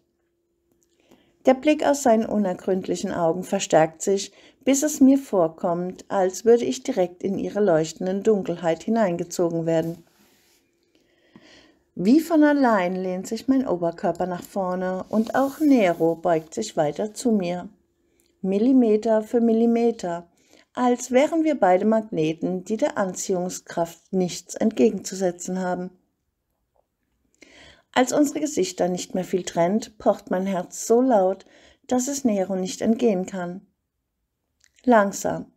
Der Blick aus seinen unergründlichen Augen verstärkt sich, bis es mir vorkommt, als würde ich direkt in ihre leuchtenden Dunkelheit hineingezogen werden. Wie von allein lehnt sich mein Oberkörper nach vorne und auch Nero beugt sich weiter zu mir. Millimeter für Millimeter, als wären wir beide Magneten, die der Anziehungskraft nichts entgegenzusetzen haben. Als unsere Gesichter nicht mehr viel trennt, pocht mein Herz so laut, dass es Nero nicht entgehen kann. Langsam,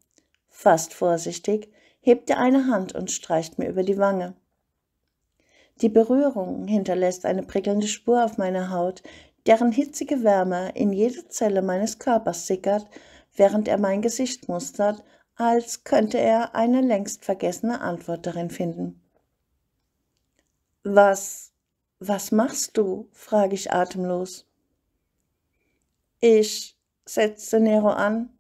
fast vorsichtig, hebt er eine Hand und streicht mir über die Wange. Die Berührung hinterlässt eine prickelnde Spur auf meiner Haut, deren hitzige Wärme in jede Zelle meines Körpers sickert, während er mein Gesicht mustert, als könnte er eine längst vergessene Antwort darin finden. Was, was machst du? frage ich atemlos. Ich, setzte Nero an.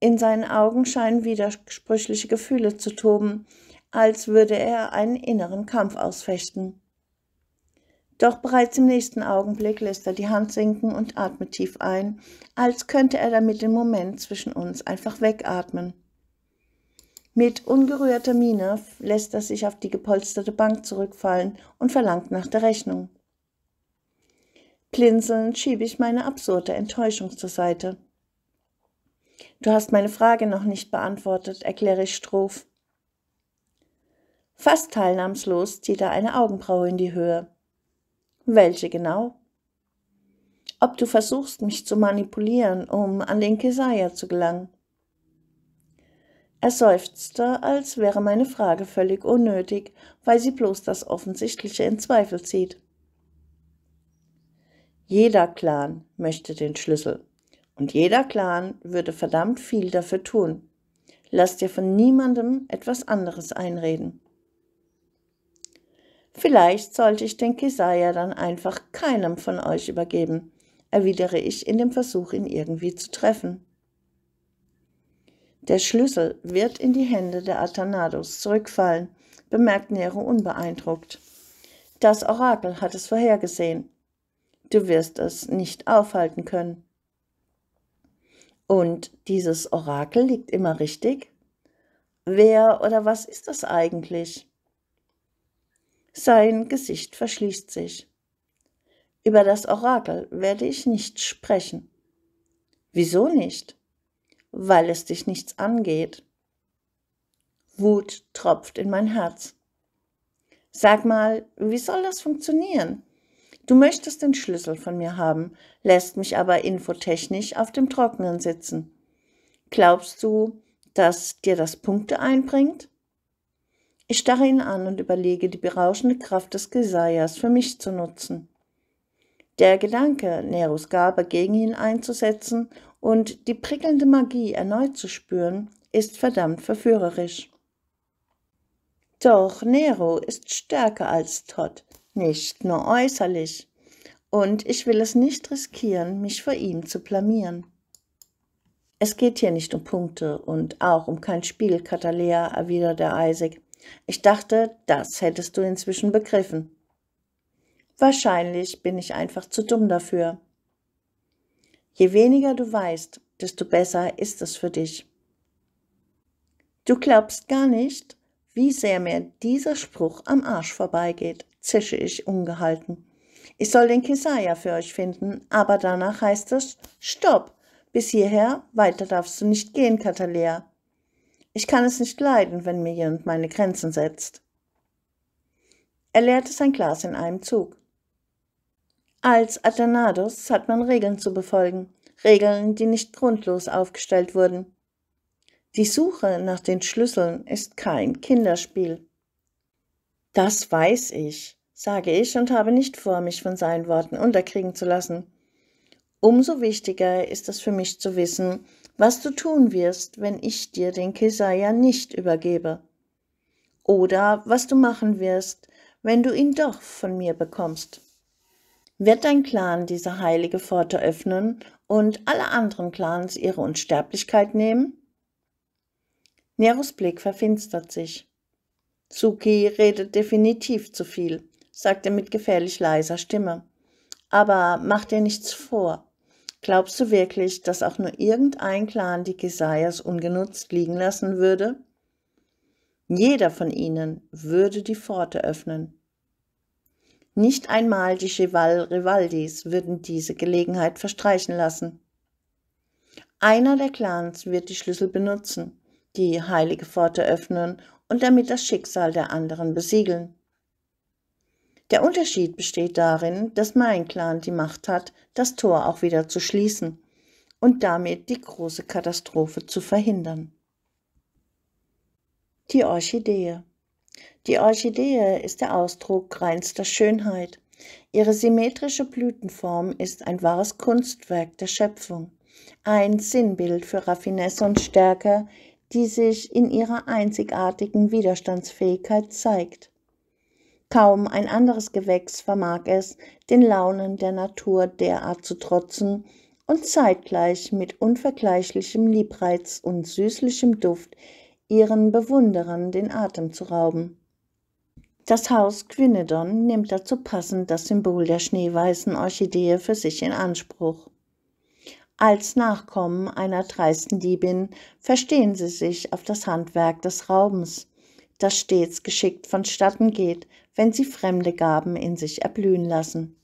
In seinen Augen scheinen widersprüchliche Gefühle zu toben, als würde er einen inneren Kampf ausfechten. Doch bereits im nächsten Augenblick lässt er die Hand sinken und atmet tief ein, als könnte er damit den Moment zwischen uns einfach wegatmen. Mit ungerührter Miene lässt er sich auf die gepolsterte Bank zurückfallen und verlangt nach der Rechnung. Blinzelnd schiebe ich meine absurde Enttäuschung zur Seite. Du hast meine Frage noch nicht beantwortet, erkläre ich strof. Fast teilnahmslos zieht er eine Augenbraue in die Höhe. Welche genau? Ob du versuchst, mich zu manipulieren, um an den Kesaja zu gelangen. Er seufzte, als wäre meine Frage völlig unnötig, weil sie bloß das Offensichtliche in Zweifel zieht. Jeder Clan möchte den Schlüssel. Und jeder Clan würde verdammt viel dafür tun. Lass dir von niemandem etwas anderes einreden. Vielleicht sollte ich den Kesaja dann einfach keinem von euch übergeben, erwidere ich in dem Versuch, ihn irgendwie zu treffen. Der Schlüssel wird in die Hände der Athanados zurückfallen, bemerkt Nero unbeeindruckt. Das Orakel hat es vorhergesehen. Du wirst es nicht aufhalten können. Und dieses Orakel liegt immer richtig? Wer oder was ist das eigentlich? Sein Gesicht verschließt sich. Über das Orakel werde ich nicht sprechen. Wieso nicht? Weil es dich nichts angeht. Wut tropft in mein Herz. Sag mal, wie soll das funktionieren? Du möchtest den Schlüssel von mir haben, lässt mich aber infotechnisch auf dem Trockenen sitzen. Glaubst du, dass dir das Punkte einbringt? Ich starre ihn an und überlege, die berauschende Kraft des Gesaias für mich zu nutzen. Der Gedanke, Neros Gabe gegen ihn einzusetzen und die prickelnde Magie erneut zu spüren, ist verdammt verführerisch. Doch Nero ist stärker als Todd, nicht nur äußerlich, und ich will es nicht riskieren, mich vor ihm zu blamieren. Es geht hier nicht um Punkte und auch um kein Spiel, Katalea, erwidert erwiderte Isaac. Ich dachte, das hättest du inzwischen begriffen. Wahrscheinlich bin ich einfach zu dumm dafür. Je weniger du weißt, desto besser ist es für dich. Du glaubst gar nicht, wie sehr mir dieser Spruch am Arsch vorbeigeht, zische ich ungehalten. Ich soll den Kesaja für euch finden, aber danach heißt es Stopp. Bis hierher, weiter darfst du nicht gehen, Katalea. Ich kann es nicht leiden, wenn mir jemand meine Grenzen setzt. Er leerte sein Glas in einem Zug. Als Athanados hat man Regeln zu befolgen, Regeln, die nicht grundlos aufgestellt wurden. Die Suche nach den Schlüsseln ist kein Kinderspiel. Das weiß ich, sage ich und habe nicht vor, mich von seinen Worten unterkriegen zu lassen. Umso wichtiger ist es für mich zu wissen, was du tun wirst, wenn ich dir den Kesaja nicht übergebe. Oder was du machen wirst, wenn du ihn doch von mir bekommst. Wird dein Clan diese heilige Pforte öffnen und alle anderen Clans ihre Unsterblichkeit nehmen? Neros Blick verfinstert sich. Suki redet definitiv zu viel, sagt er mit gefährlich leiser Stimme. Aber mach dir nichts vor. Glaubst du wirklich, dass auch nur irgendein Clan die Gesaias ungenutzt liegen lassen würde? Jeder von ihnen würde die Pforte öffnen. Nicht einmal die Cheval Rivaldis würden diese Gelegenheit verstreichen lassen. Einer der Clans wird die Schlüssel benutzen, die heilige Pforte öffnen und damit das Schicksal der anderen besiegeln. Der Unterschied besteht darin, dass mein Clan die Macht hat, das Tor auch wieder zu schließen und damit die große Katastrophe zu verhindern. Die Orchidee. Die Orchidee ist der Ausdruck reinster Schönheit. Ihre symmetrische Blütenform ist ein wahres Kunstwerk der Schöpfung, ein Sinnbild für Raffinesse und Stärke, die sich in ihrer einzigartigen Widerstandsfähigkeit zeigt. Kaum ein anderes Gewächs vermag es, den Launen der Natur derart zu trotzen und zeitgleich mit unvergleichlichem Liebreiz und süßlichem Duft ihren Bewunderern den Atem zu rauben. Das Haus Quinedon nimmt dazu passend das Symbol der schneeweißen Orchidee für sich in Anspruch. Als Nachkommen einer dreisten Diebin verstehen sie sich auf das Handwerk des Raubens, das stets geschickt vonstatten geht wenn sie fremde Gaben in sich erblühen lassen.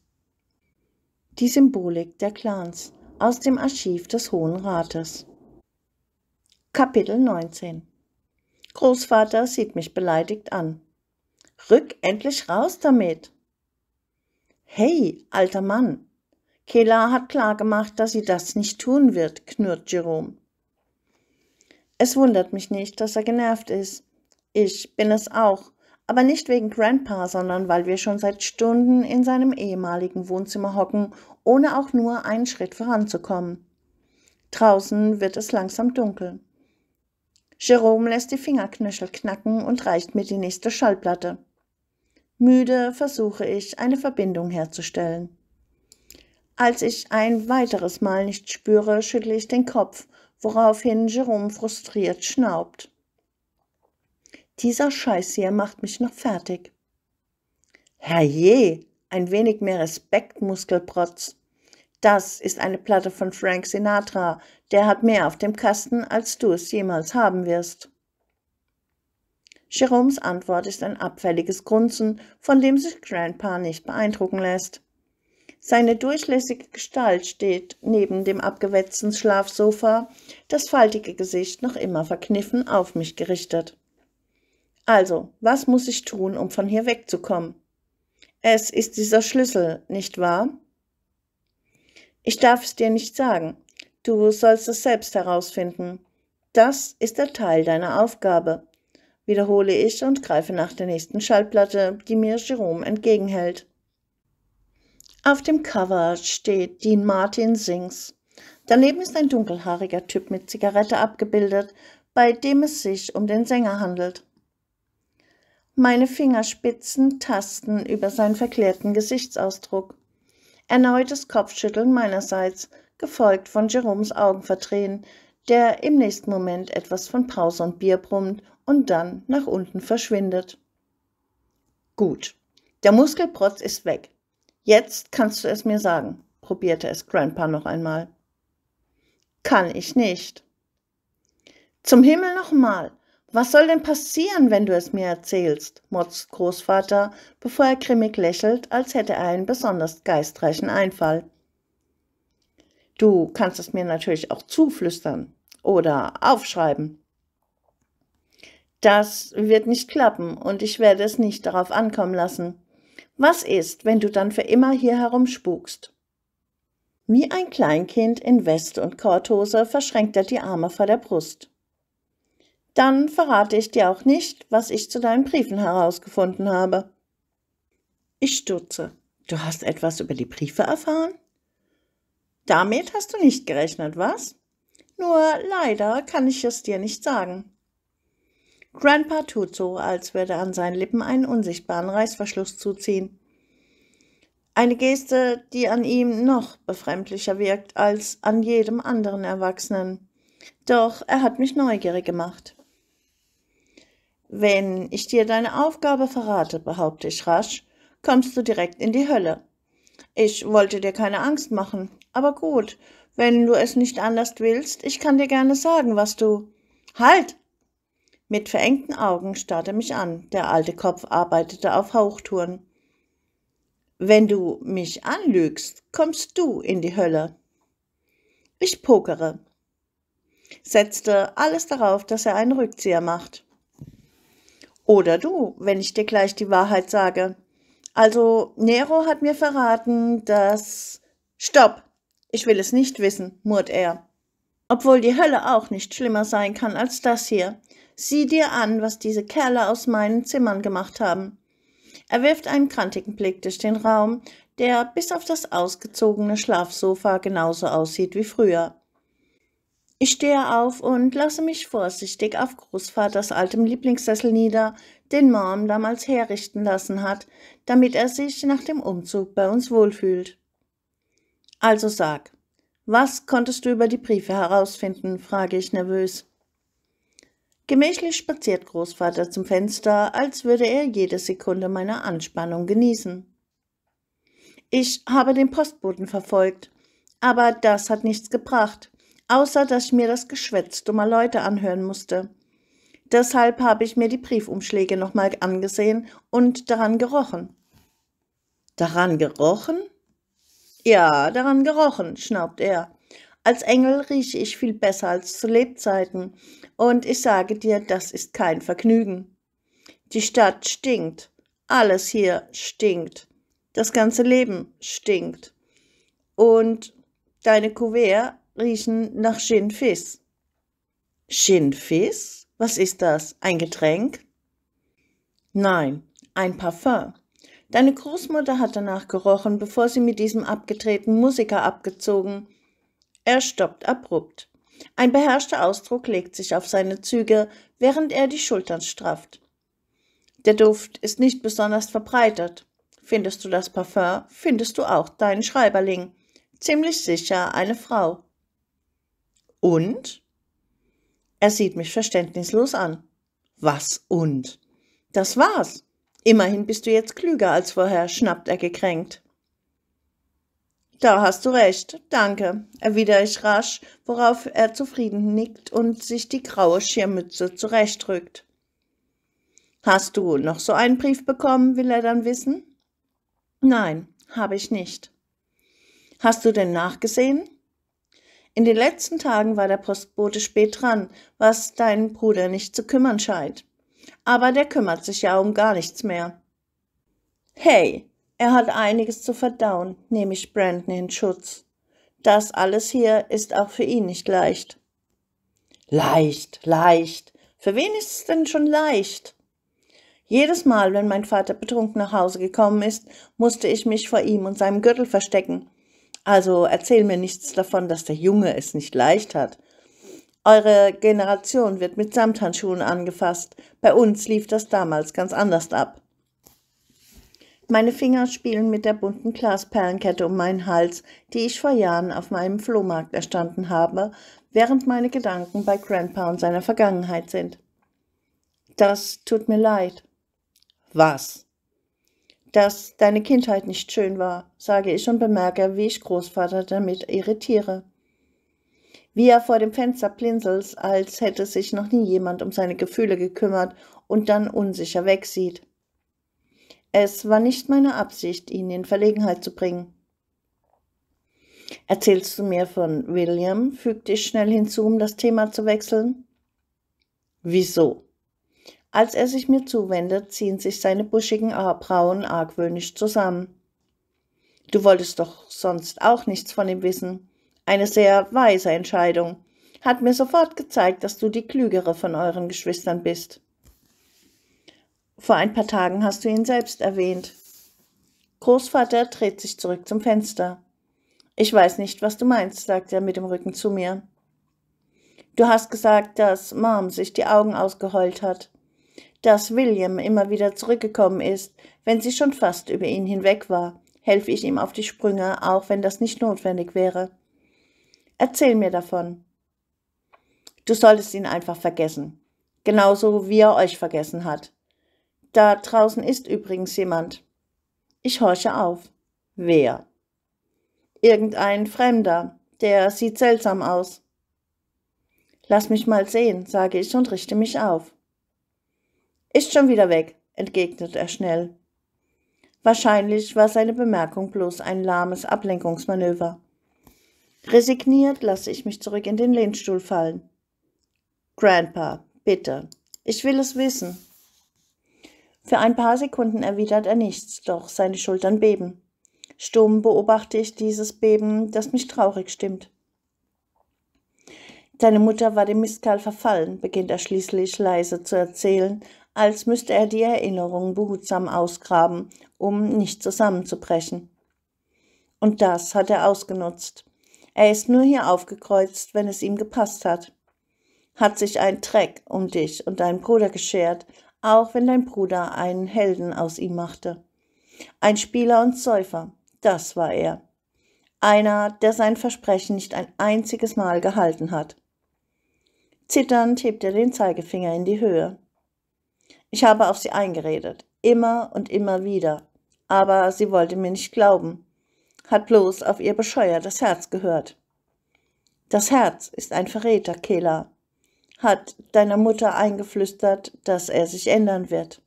Die Symbolik der Clans aus dem Archiv des Hohen Rates. Kapitel 19 Großvater sieht mich beleidigt an. Rück endlich raus damit! Hey, alter Mann! Kela hat klargemacht, dass sie das nicht tun wird, knurrt Jerome. Es wundert mich nicht, dass er genervt ist. Ich bin es auch, aber nicht wegen Grandpa, sondern weil wir schon seit Stunden in seinem ehemaligen Wohnzimmer hocken, ohne auch nur einen Schritt voranzukommen. Draußen wird es langsam dunkel. Jerome lässt die Fingerknöchel knacken und reicht mir die nächste Schallplatte. Müde versuche ich, eine Verbindung herzustellen. Als ich ein weiteres Mal nicht spüre, schüttle ich den Kopf, woraufhin Jerome frustriert schnaubt. Dieser Scheiß hier macht mich noch fertig. Herrje, ein wenig mehr Respekt, Muskelprotz. Das ist eine Platte von Frank Sinatra. Der hat mehr auf dem Kasten, als du es jemals haben wirst. Jeromes Antwort ist ein abfälliges Grunzen, von dem sich Grandpa nicht beeindrucken lässt. Seine durchlässige Gestalt steht neben dem abgewetzten Schlafsofa, das faltige Gesicht noch immer verkniffen auf mich gerichtet. Also, was muss ich tun, um von hier wegzukommen? Es ist dieser Schlüssel, nicht wahr? Ich darf es dir nicht sagen. Du sollst es selbst herausfinden. Das ist der Teil deiner Aufgabe, wiederhole ich und greife nach der nächsten Schallplatte, die mir Jerome entgegenhält. Auf dem Cover steht Dean Martin Sings. Daneben ist ein dunkelhaariger Typ mit Zigarette abgebildet, bei dem es sich um den Sänger handelt. Meine Fingerspitzen tasten über seinen verklärten Gesichtsausdruck. Erneutes Kopfschütteln meinerseits, gefolgt von Jeromes Augenverdrehen, der im nächsten Moment etwas von Pause und Bier brummt und dann nach unten verschwindet. Gut, der Muskelprotz ist weg. Jetzt kannst du es mir sagen, probierte es Grandpa noch einmal. Kann ich nicht. Zum Himmel nochmal, was soll denn passieren, wenn du es mir erzählst? motzt Großvater, bevor er grimmig lächelt, als hätte er einen besonders geistreichen Einfall. Du kannst es mir natürlich auch zuflüstern oder aufschreiben. Das wird nicht klappen und ich werde es nicht darauf ankommen lassen. Was ist, wenn du dann für immer hier herumspukst? Wie ein Kleinkind in Weste und Korthose verschränkt er die Arme vor der Brust. Dann verrate ich dir auch nicht, was ich zu deinen Briefen herausgefunden habe. Ich stutze. Du hast etwas über die Briefe erfahren? Damit hast du nicht gerechnet, was? Nur leider kann ich es dir nicht sagen. Grandpa tut so, als würde an seinen Lippen einen unsichtbaren Reißverschluss zuziehen. Eine Geste, die an ihm noch befremdlicher wirkt als an jedem anderen Erwachsenen. Doch er hat mich neugierig gemacht. Wenn ich dir deine Aufgabe verrate, behaupte ich rasch, kommst du direkt in die Hölle. Ich wollte dir keine Angst machen, aber gut, wenn du es nicht anders willst, ich kann dir gerne sagen, was du. Halt! Mit verengten Augen starrte mich an, der alte Kopf arbeitete auf Hauchtouren. Wenn du mich anlügst, kommst du in die Hölle. Ich pokere, setzte alles darauf, dass er einen Rückzieher macht. Oder du, wenn ich dir gleich die Wahrheit sage. Also, Nero hat mir verraten, dass. Stopp! Ich will es nicht wissen, murrt er. Obwohl die Hölle auch nicht schlimmer sein kann als das hier. Sieh dir an, was diese Kerle aus meinen Zimmern gemacht haben. Er wirft einen krantigen Blick durch den Raum, der bis auf das ausgezogene Schlafsofa genauso aussieht wie früher. Ich stehe auf und lasse mich vorsichtig auf Großvaters altem Lieblingssessel nieder, den Mom damals herrichten lassen hat, damit er sich nach dem Umzug bei uns wohlfühlt. Also sag, was konntest du über die Briefe herausfinden? frage ich nervös. Gemächlich spaziert Großvater zum Fenster, als würde er jede Sekunde meiner Anspannung genießen. Ich habe den Postboten verfolgt, aber das hat nichts gebracht außer dass ich mir das Geschwätz dummer Leute anhören musste. Deshalb habe ich mir die Briefumschläge nochmal angesehen und daran gerochen. Daran gerochen? Ja, daran gerochen, schnaubt er. Als Engel rieche ich viel besser als zu Lebzeiten, und ich sage dir, das ist kein Vergnügen. Die Stadt stinkt, alles hier stinkt, das ganze Leben stinkt. Und deine Kuvert riechen nach Gin Fizz. Gin Fizz? Was ist das? Ein Getränk? Nein, ein Parfum. Deine Großmutter hat danach gerochen, bevor sie mit diesem abgetretenen Musiker abgezogen. Er stoppt abrupt. Ein beherrschter Ausdruck legt sich auf seine Züge, während er die Schultern strafft. Der Duft ist nicht besonders verbreitet. Findest du das Parfum, findest du auch deinen Schreiberling. Ziemlich sicher eine Frau. Und? Er sieht mich verständnislos an. Was und? Das war's. Immerhin bist du jetzt klüger als vorher, schnappt er gekränkt. Da hast du recht, danke, erwidere ich rasch, worauf er zufrieden nickt und sich die graue Schirmmütze zurechtrückt. Hast du noch so einen Brief bekommen, will er dann wissen? Nein, habe ich nicht. Hast du denn nachgesehen? In den letzten Tagen war der Postbote spät dran, was deinen Bruder nicht zu kümmern scheint. Aber der kümmert sich ja um gar nichts mehr. Hey, er hat einiges zu verdauen, nehme ich Brandon in Schutz. Das alles hier ist auch für ihn nicht leicht. Leicht, leicht. Für wen ist es denn schon leicht? Jedes Mal, wenn mein Vater betrunken nach Hause gekommen ist, musste ich mich vor ihm und seinem Gürtel verstecken. Also erzähl mir nichts davon, dass der Junge es nicht leicht hat. Eure Generation wird mit Samthandschuhen angefasst. Bei uns lief das damals ganz anders ab. Meine Finger spielen mit der bunten Glasperlenkette um meinen Hals, die ich vor Jahren auf meinem Flohmarkt erstanden habe, während meine Gedanken bei Grandpa und seiner Vergangenheit sind. Das tut mir leid. Was? dass deine Kindheit nicht schön war, sage ich und bemerke, wie ich Großvater damit irritiere. Wie er vor dem Fenster blinzelt, als hätte sich noch nie jemand um seine Gefühle gekümmert und dann unsicher wegsieht. Es war nicht meine Absicht, ihn in Verlegenheit zu bringen. Erzählst du mir von William? fügte ich schnell hinzu, um das Thema zu wechseln. Wieso? Als er sich mir zuwendet, ziehen sich seine buschigen Brauen argwöhnisch zusammen. Du wolltest doch sonst auch nichts von ihm wissen. Eine sehr weise Entscheidung. Hat mir sofort gezeigt, dass du die klügere von euren Geschwistern bist. Vor ein paar Tagen hast du ihn selbst erwähnt. Großvater dreht sich zurück zum Fenster. Ich weiß nicht, was du meinst, sagt er mit dem Rücken zu mir. Du hast gesagt, dass Mom sich die Augen ausgeheult hat dass William immer wieder zurückgekommen ist, wenn sie schon fast über ihn hinweg war, helfe ich ihm auf die Sprünge, auch wenn das nicht notwendig wäre. Erzähl mir davon. Du solltest ihn einfach vergessen, genauso wie er euch vergessen hat. Da draußen ist übrigens jemand. Ich horche auf. Wer? Irgendein Fremder, der sieht seltsam aus. Lass mich mal sehen, sage ich und richte mich auf. Ist schon wieder weg, entgegnet er schnell. Wahrscheinlich war seine Bemerkung bloß ein lahmes Ablenkungsmanöver. Resigniert lasse ich mich zurück in den Lehnstuhl fallen. Grandpa, bitte, ich will es wissen. Für ein paar Sekunden erwidert er nichts, doch seine Schultern beben. Stumm beobachte ich dieses Beben, das mich traurig stimmt. Deine Mutter war dem Mistkerl verfallen, beginnt er schließlich leise zu erzählen, als müsste er die Erinnerung behutsam ausgraben, um nicht zusammenzubrechen. Und das hat er ausgenutzt. Er ist nur hier aufgekreuzt, wenn es ihm gepasst hat. Hat sich ein Dreck um dich und deinen Bruder geschert, auch wenn dein Bruder einen Helden aus ihm machte. Ein Spieler und Säufer, das war er. Einer, der sein Versprechen nicht ein einziges Mal gehalten hat. Zitternd hebt er den Zeigefinger in die Höhe. Ich habe auf sie eingeredet, immer und immer wieder, aber sie wollte mir nicht glauben, hat bloß auf ihr bescheuertes Herz gehört. Das Herz ist ein Verräter, Kela, hat deiner Mutter eingeflüstert, dass er sich ändern wird.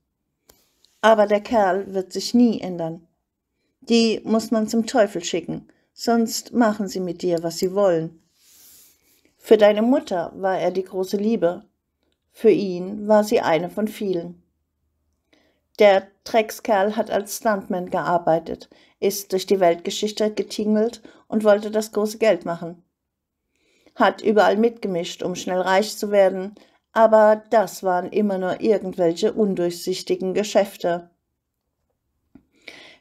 Aber der Kerl wird sich nie ändern. Die muss man zum Teufel schicken, sonst machen sie mit dir, was sie wollen. Für deine Mutter war er die große Liebe, für ihn war sie eine von vielen. Der Dreckskerl hat als Stuntman gearbeitet, ist durch die Weltgeschichte getingelt und wollte das große Geld machen. Hat überall mitgemischt, um schnell reich zu werden, aber das waren immer nur irgendwelche undurchsichtigen Geschäfte.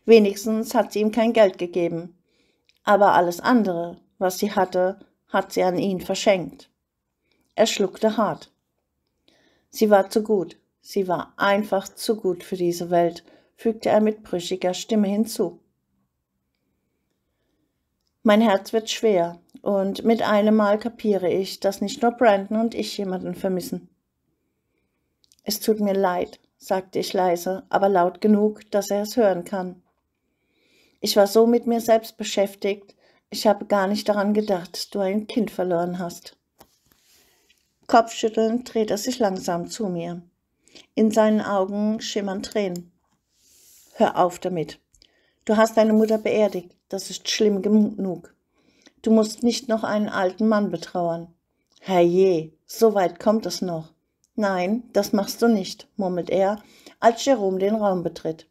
Wenigstens hat sie ihm kein Geld gegeben, aber alles andere, was sie hatte, hat sie an ihn verschenkt. Er schluckte hart. Sie war zu gut, sie war einfach zu gut für diese Welt, fügte er mit brüchiger Stimme hinzu. Mein Herz wird schwer, und mit einem Mal kapiere ich, dass nicht nur Brandon und ich jemanden vermissen. Es tut mir leid, sagte ich leise, aber laut genug, dass er es hören kann. Ich war so mit mir selbst beschäftigt, ich habe gar nicht daran gedacht, du ein Kind verloren hast. Kopfschüttelnd dreht er sich langsam zu mir. In seinen Augen schimmern Tränen. Hör auf damit. Du hast deine Mutter beerdigt. Das ist schlimm genug. Du musst nicht noch einen alten Mann betrauern. Herrje, so weit kommt es noch. Nein, das machst du nicht, murmelt er, als Jerome den Raum betritt.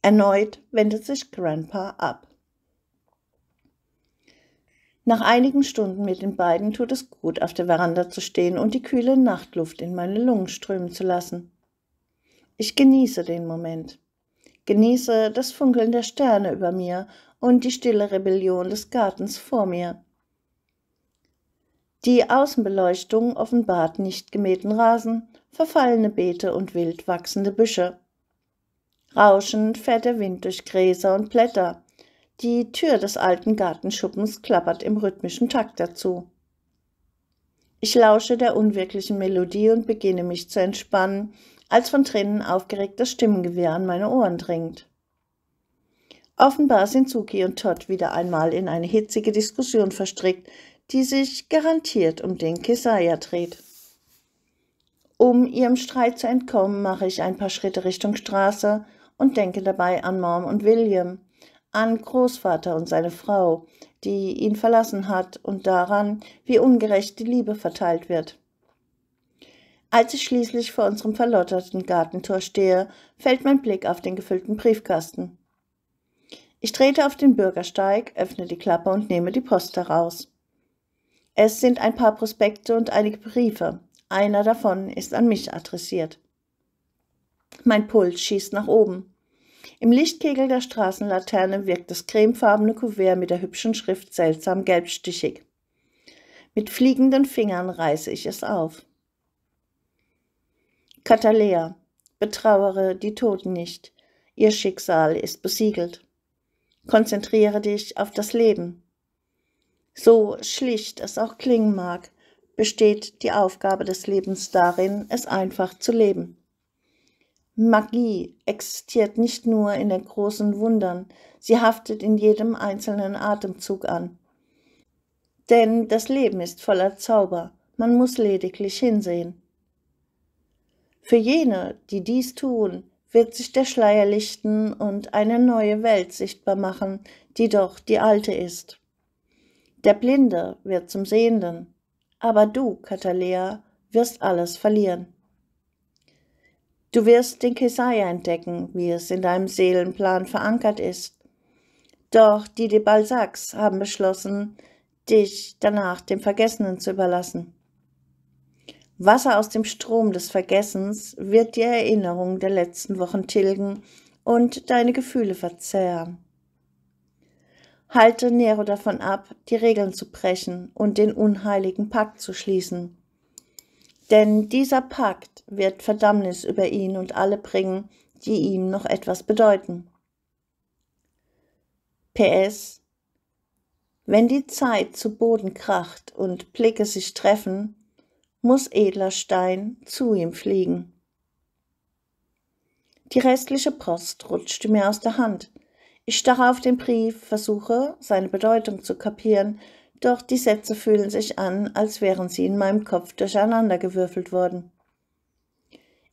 Erneut wendet sich Grandpa ab. Nach einigen Stunden mit den beiden tut es gut, auf der Veranda zu stehen und die kühle Nachtluft in meine Lungen strömen zu lassen. Ich genieße den Moment. Genieße das Funkeln der Sterne über mir und die stille Rebellion des Gartens vor mir. Die Außenbeleuchtung offenbart nicht gemähten Rasen, verfallene Beete und wild wachsende Büsche. Rauschend fährt der Wind durch Gräser und Blätter. Die Tür des alten Gartenschuppens klappert im rhythmischen Takt dazu. Ich lausche der unwirklichen Melodie und beginne mich zu entspannen, als von Tränen aufgeregtes Stimmengewehr an meine Ohren dringt. Offenbar sind Suki und Todd wieder einmal in eine hitzige Diskussion verstrickt, die sich garantiert um den Kesaya dreht. Um ihrem Streit zu entkommen, mache ich ein paar Schritte Richtung Straße und denke dabei an Mom und William, an Großvater und seine Frau, die ihn verlassen hat, und daran, wie ungerecht die Liebe verteilt wird. Als ich schließlich vor unserem verlotterten Gartentor stehe, fällt mein Blick auf den gefüllten Briefkasten. Ich trete auf den Bürgersteig, öffne die Klappe und nehme die Post heraus. Es sind ein paar Prospekte und einige Briefe. Einer davon ist an mich adressiert. Mein Puls schießt nach oben. Im Lichtkegel der Straßenlaterne wirkt das cremefarbene Kuvert mit der hübschen Schrift seltsam gelbstichig. Mit fliegenden Fingern reiße ich es auf. Katalea, betrauere die Toten nicht. Ihr Schicksal ist besiegelt. Konzentriere dich auf das Leben. So schlicht es auch klingen mag, besteht die Aufgabe des Lebens darin, es einfach zu leben. Magie existiert nicht nur in den großen Wundern, sie haftet in jedem einzelnen Atemzug an. Denn das Leben ist voller Zauber, man muss lediglich hinsehen. Für jene, die dies tun, wird sich der Schleier lichten und eine neue Welt sichtbar machen, die doch die alte ist. Der Blinde wird zum Sehenden, aber du, Katalea, wirst alles verlieren. Du wirst den Kesaja entdecken, wie es in deinem Seelenplan verankert ist. Doch die de Balzacs haben beschlossen, dich danach dem Vergessenen zu überlassen. Wasser aus dem Strom des Vergessens wird die Erinnerung der letzten Wochen tilgen und deine Gefühle verzehren. Halte Nero davon ab, die Regeln zu brechen und den unheiligen Pakt zu schließen. Denn dieser Pakt wird Verdammnis über ihn und alle bringen, die ihm noch etwas bedeuten. PS Wenn die Zeit zu Boden kracht und Blicke sich treffen, muss edler Stein zu ihm fliegen. Die restliche Post rutschte mir aus der Hand. Ich starre auf den Brief, versuche, seine Bedeutung zu kapieren doch die Sätze fühlen sich an, als wären sie in meinem Kopf durcheinandergewürfelt worden.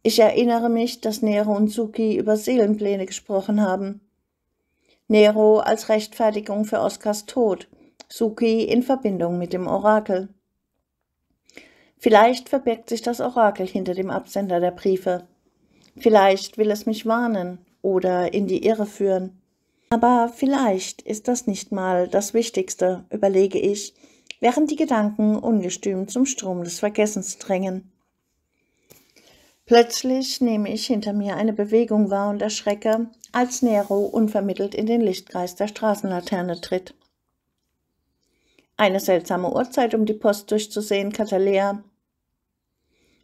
Ich erinnere mich, dass Nero und Suki über Seelenpläne gesprochen haben. Nero als Rechtfertigung für Oskars Tod, Suki in Verbindung mit dem Orakel. Vielleicht verbirgt sich das Orakel hinter dem Absender der Briefe. Vielleicht will es mich warnen oder in die Irre führen. Aber vielleicht ist das nicht mal das Wichtigste, überlege ich, während die Gedanken ungestüm zum Strom des Vergessens drängen. Plötzlich nehme ich hinter mir eine Bewegung wahr und erschrecke, als Nero unvermittelt in den Lichtkreis der Straßenlaterne tritt. Eine seltsame Uhrzeit, um die Post durchzusehen, Katalea.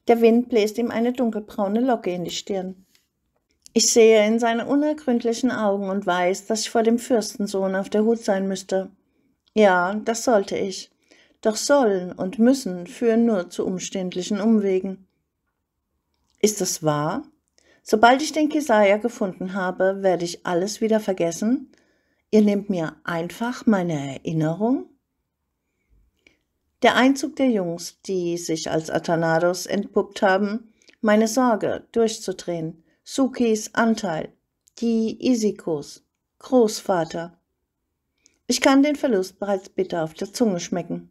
Der Wind bläst ihm eine dunkelbraune Locke in die Stirn. Ich sehe in seine unergründlichen Augen und weiß, dass ich vor dem Fürstensohn auf der Hut sein müsste. Ja, das sollte ich. Doch sollen und müssen führen nur zu umständlichen Umwegen. Ist das wahr? Sobald ich den Kesaja gefunden habe, werde ich alles wieder vergessen? Ihr nehmt mir einfach meine Erinnerung? Der Einzug der Jungs, die sich als Athanados entpuppt haben, meine Sorge durchzudrehen, Sukis Anteil, die Isikos, Großvater. Ich kann den Verlust bereits bitter auf der Zunge schmecken.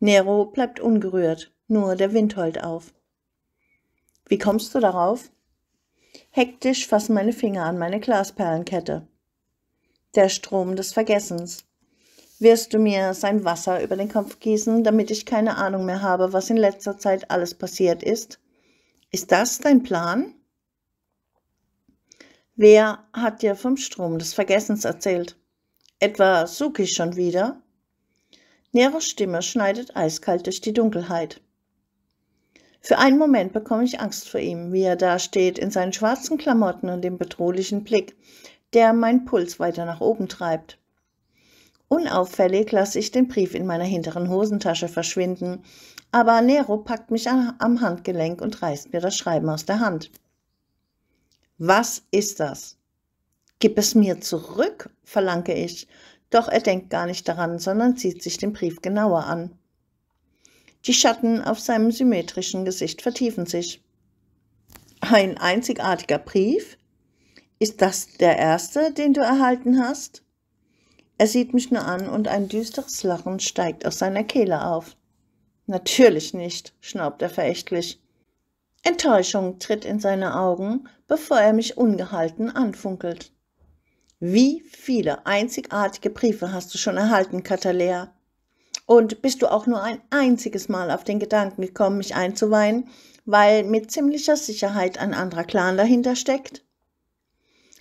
Nero bleibt ungerührt, nur der Wind heult auf. Wie kommst du darauf? Hektisch fassen meine Finger an meine Glasperlenkette. Der Strom des Vergessens. Wirst du mir sein Wasser über den Kopf gießen, damit ich keine Ahnung mehr habe, was in letzter Zeit alles passiert ist? Ist das dein Plan? Wer hat dir vom Strom des Vergessens erzählt? Etwa Suki schon wieder? Neros Stimme schneidet eiskalt durch die Dunkelheit. Für einen Moment bekomme ich Angst vor ihm, wie er da steht in seinen schwarzen Klamotten und dem bedrohlichen Blick, der meinen Puls weiter nach oben treibt. Unauffällig lasse ich den Brief in meiner hinteren Hosentasche verschwinden, aber Nero packt mich am Handgelenk und reißt mir das Schreiben aus der Hand. Was ist das? Gib es mir zurück, verlange ich, doch er denkt gar nicht daran, sondern zieht sich den Brief genauer an. Die Schatten auf seinem symmetrischen Gesicht vertiefen sich. Ein einzigartiger Brief? Ist das der erste, den du erhalten hast? Er sieht mich nur an und ein düsteres Lachen steigt aus seiner Kehle auf. Natürlich nicht, schnaubt er verächtlich. Enttäuschung tritt in seine Augen, bevor er mich ungehalten anfunkelt. Wie viele einzigartige Briefe hast du schon erhalten, Katalea? Und bist du auch nur ein einziges Mal auf den Gedanken gekommen, mich einzuweihen, weil mit ziemlicher Sicherheit ein anderer Clan dahinter steckt?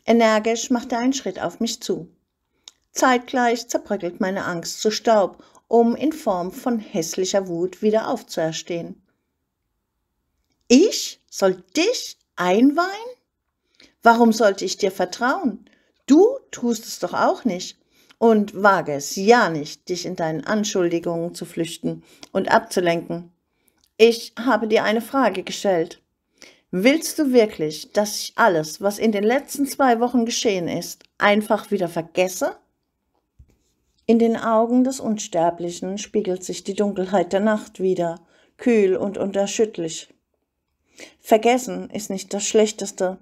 Energisch macht er einen Schritt auf mich zu. Zeitgleich zerbröckelt meine Angst zu Staub, um in Form von hässlicher Wut wieder aufzuerstehen. Ich soll dich einweihen? Warum sollte ich dir vertrauen? Du tust es doch auch nicht. Und wage es ja nicht, dich in deinen Anschuldigungen zu flüchten und abzulenken. Ich habe dir eine Frage gestellt. Willst du wirklich, dass ich alles, was in den letzten zwei Wochen geschehen ist, einfach wieder vergesse? In den Augen des Unsterblichen spiegelt sich die Dunkelheit der Nacht wieder, kühl und unerschütterlich. Vergessen ist nicht das Schlechteste.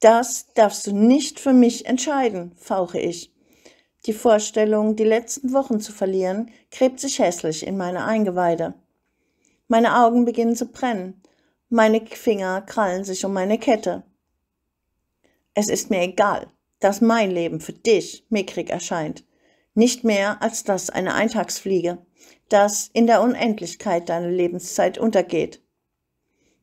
Das darfst du nicht für mich entscheiden, fauche ich. Die Vorstellung, die letzten Wochen zu verlieren, gräbt sich hässlich in meine Eingeweide. Meine Augen beginnen zu brennen. Meine Finger krallen sich um meine Kette. Es ist mir egal, dass mein Leben für dich mickrig erscheint. Nicht mehr als das eine Eintagsfliege, das in der Unendlichkeit deiner Lebenszeit untergeht.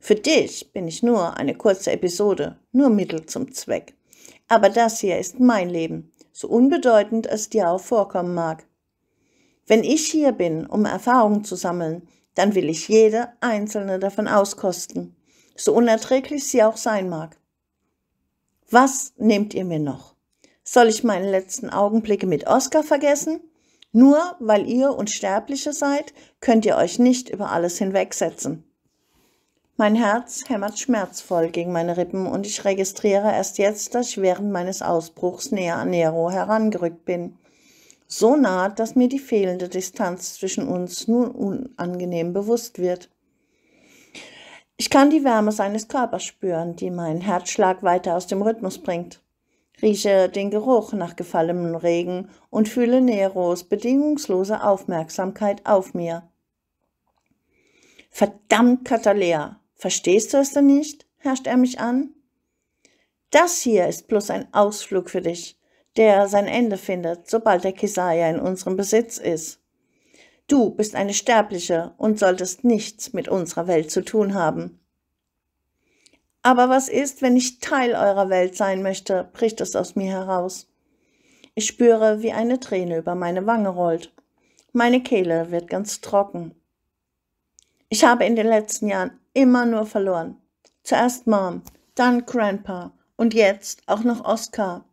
Für dich bin ich nur eine kurze Episode, nur Mittel zum Zweck. Aber das hier ist mein Leben, so unbedeutend es dir auch vorkommen mag. Wenn ich hier bin, um Erfahrungen zu sammeln, dann will ich jede einzelne davon auskosten, so unerträglich sie auch sein mag. Was nehmt ihr mir noch? Soll ich meine letzten Augenblicke mit Oscar vergessen? Nur weil ihr Unsterbliche seid, könnt ihr euch nicht über alles hinwegsetzen. Mein Herz hämmert schmerzvoll gegen meine Rippen und ich registriere erst jetzt, dass ich während meines Ausbruchs näher an Nero herangerückt bin. So nah, dass mir die fehlende Distanz zwischen uns nun unangenehm bewusst wird. Ich kann die Wärme seines Körpers spüren, die meinen Herzschlag weiter aus dem Rhythmus bringt. Rieche den Geruch nach gefallenem Regen und fühle Neros bedingungslose Aufmerksamkeit auf mir. Verdammt, Katalea, Verstehst du es denn nicht? herrscht er mich an. Das hier ist bloß ein Ausflug für dich, der sein Ende findet, sobald der Kesaja in unserem Besitz ist. Du bist eine Sterbliche und solltest nichts mit unserer Welt zu tun haben. Aber was ist, wenn ich Teil eurer Welt sein möchte, bricht es aus mir heraus. Ich spüre, wie eine Träne über meine Wange rollt. Meine Kehle wird ganz trocken. Ich habe in den letzten Jahren immer nur verloren. Zuerst Mom, dann Grandpa und jetzt auch noch Oscar.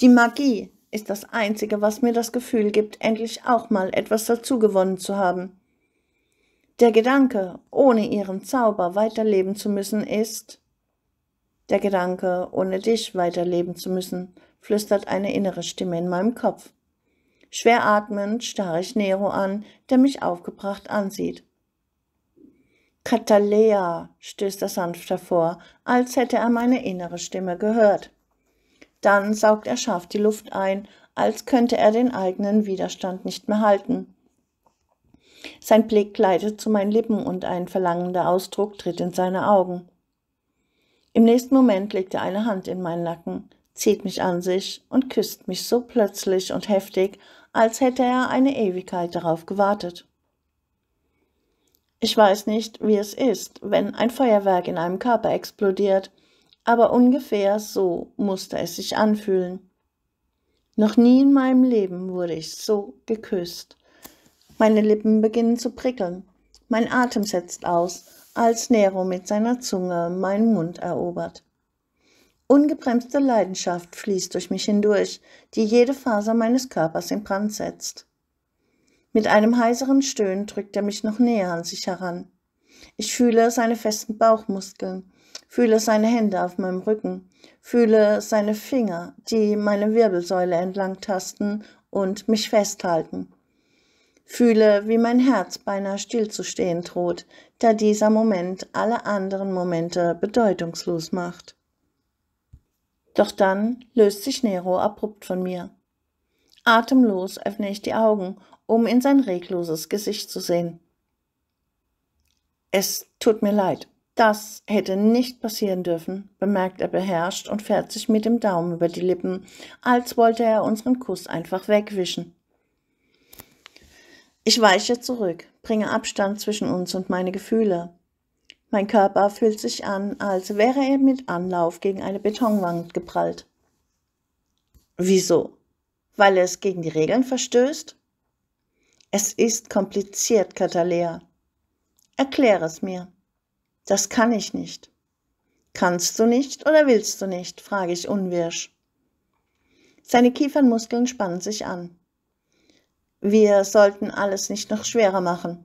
Die Magie ist das Einzige, was mir das Gefühl gibt, endlich auch mal etwas dazugewonnen zu haben. Der Gedanke, ohne ihren Zauber weiterleben zu müssen, ist der Gedanke, ohne dich weiterleben zu müssen, flüstert eine innere Stimme in meinem Kopf. Schwer atmend starre ich Nero an, der mich aufgebracht ansieht. Katalea, stößt er sanft hervor, als hätte er meine innere Stimme gehört. Dann saugt er scharf die Luft ein, als könnte er den eigenen Widerstand nicht mehr halten. Sein Blick gleitet zu meinen Lippen und ein verlangender Ausdruck tritt in seine Augen. Im nächsten Moment legt er eine Hand in meinen Nacken, zieht mich an sich und küsst mich so plötzlich und heftig, als hätte er eine Ewigkeit darauf gewartet. Ich weiß nicht, wie es ist, wenn ein Feuerwerk in einem Körper explodiert, aber ungefähr so musste es sich anfühlen. Noch nie in meinem Leben wurde ich so geküsst. Meine Lippen beginnen zu prickeln, mein Atem setzt aus, als Nero mit seiner Zunge meinen Mund erobert. Ungebremste Leidenschaft fließt durch mich hindurch, die jede Faser meines Körpers in Brand setzt. Mit einem heiseren Stöhnen drückt er mich noch näher an sich heran. Ich fühle seine festen Bauchmuskeln, fühle seine Hände auf meinem Rücken, fühle seine Finger, die meine Wirbelsäule entlang tasten und mich festhalten. Fühle, wie mein Herz beinahe stillzustehen droht, da dieser Moment alle anderen Momente bedeutungslos macht. Doch dann löst sich Nero abrupt von mir. Atemlos öffne ich die Augen um in sein regloses Gesicht zu sehen. Es tut mir leid, das hätte nicht passieren dürfen, bemerkt er beherrscht und fährt sich mit dem Daumen über die Lippen, als wollte er unseren Kuss einfach wegwischen. Ich weiche zurück, bringe Abstand zwischen uns und meine Gefühle. Mein Körper fühlt sich an, als wäre er mit Anlauf gegen eine Betonwand geprallt. Wieso? Weil es gegen die Regeln verstößt? Es ist kompliziert, Katalea. Erklär es mir. Das kann ich nicht. Kannst du nicht oder willst du nicht? frage ich unwirsch. Seine Kiefernmuskeln spannen sich an. Wir sollten alles nicht noch schwerer machen.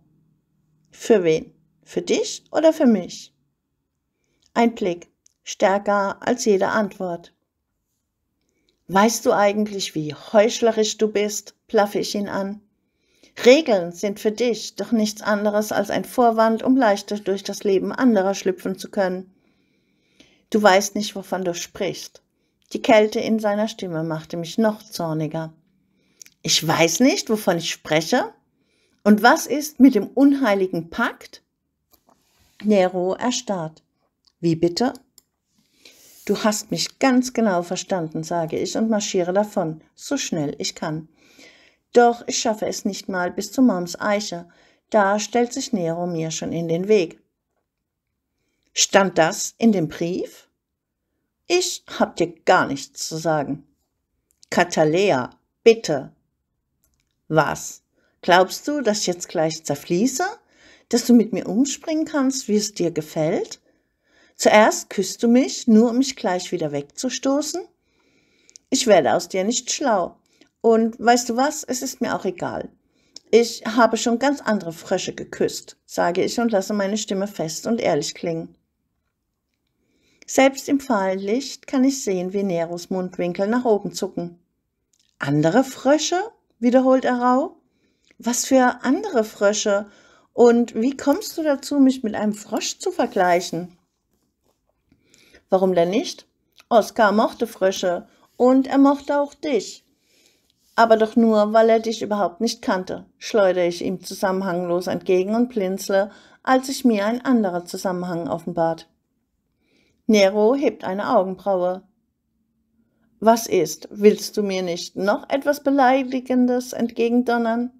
Für wen? Für dich oder für mich? Ein Blick, stärker als jede Antwort. Weißt du eigentlich, wie heuchlerisch du bist? plaffe ich ihn an. Regeln sind für dich doch nichts anderes als ein Vorwand, um leichter durch das Leben anderer schlüpfen zu können. Du weißt nicht, wovon du sprichst. Die Kälte in seiner Stimme machte mich noch zorniger. Ich weiß nicht, wovon ich spreche? Und was ist mit dem unheiligen Pakt? Nero erstarrt. Wie bitte? Du hast mich ganz genau verstanden, sage ich und marschiere davon, so schnell ich kann. Doch ich schaffe es nicht mal bis zu Moms Eiche. Da stellt sich Nero mir schon in den Weg. Stand das in dem Brief? Ich hab dir gar nichts zu sagen. Katalea, bitte. Was? Glaubst du, dass ich jetzt gleich zerfließe? Dass du mit mir umspringen kannst, wie es dir gefällt? Zuerst küsst du mich, nur um mich gleich wieder wegzustoßen? Ich werde aus dir nicht schlau. Und weißt du was? Es ist mir auch egal. Ich habe schon ganz andere Frösche geküsst, sage ich und lasse meine Stimme fest und ehrlich klingen. Selbst im Pfahllicht kann ich sehen, wie Neros Mundwinkel nach oben zucken. Andere Frösche? wiederholt er rau. Was für andere Frösche? Und wie kommst du dazu, mich mit einem Frosch zu vergleichen? Warum denn nicht? Oskar mochte Frösche und er mochte auch dich aber doch nur, weil er dich überhaupt nicht kannte, schleudere ich ihm zusammenhanglos entgegen und blinzle, als sich mir ein anderer Zusammenhang offenbart. Nero hebt eine Augenbraue. Was ist? Willst du mir nicht noch etwas Beleidigendes entgegendonnern?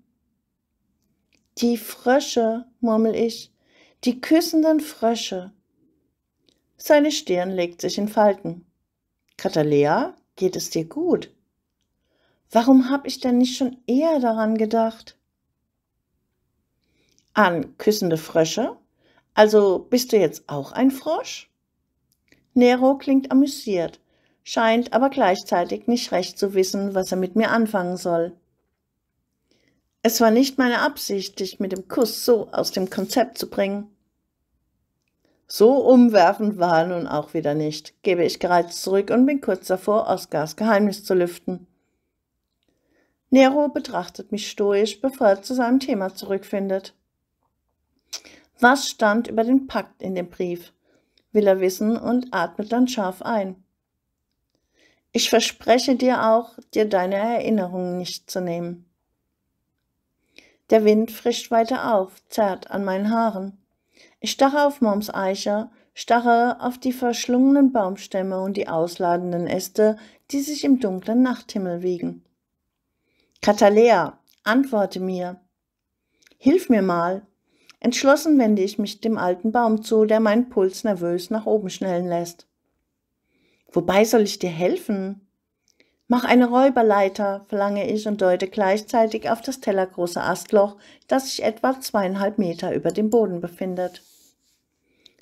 Die Frösche, murmel ich, die küssenden Frösche. Seine Stirn legt sich in Falten. Katalea, geht es dir gut? Warum habe ich denn nicht schon eher daran gedacht? An küssende Frösche? Also bist du jetzt auch ein Frosch? Nero klingt amüsiert, scheint aber gleichzeitig nicht recht zu wissen, was er mit mir anfangen soll. Es war nicht meine Absicht, dich mit dem Kuss so aus dem Konzept zu bringen. So umwerfend war er nun auch wieder nicht, gebe ich gereizt zurück und bin kurz davor, Oskars Geheimnis zu lüften. Nero betrachtet mich stoisch, bevor er zu seinem Thema zurückfindet. Was stand über den Pakt in dem Brief? will er wissen und atmet dann scharf ein. Ich verspreche dir auch, dir deine Erinnerungen nicht zu nehmen. Der Wind frischt weiter auf, zerrt an meinen Haaren. Ich starre auf Moms Eiche, starre auf die verschlungenen Baumstämme und die ausladenden Äste, die sich im dunklen Nachthimmel wiegen. Katalea, antworte mir. Hilf mir mal. Entschlossen wende ich mich dem alten Baum zu, der meinen Puls nervös nach oben schnellen lässt. Wobei soll ich dir helfen? Mach eine Räuberleiter, verlange ich und deute gleichzeitig auf das tellergroße Astloch, das sich etwa zweieinhalb Meter über dem Boden befindet.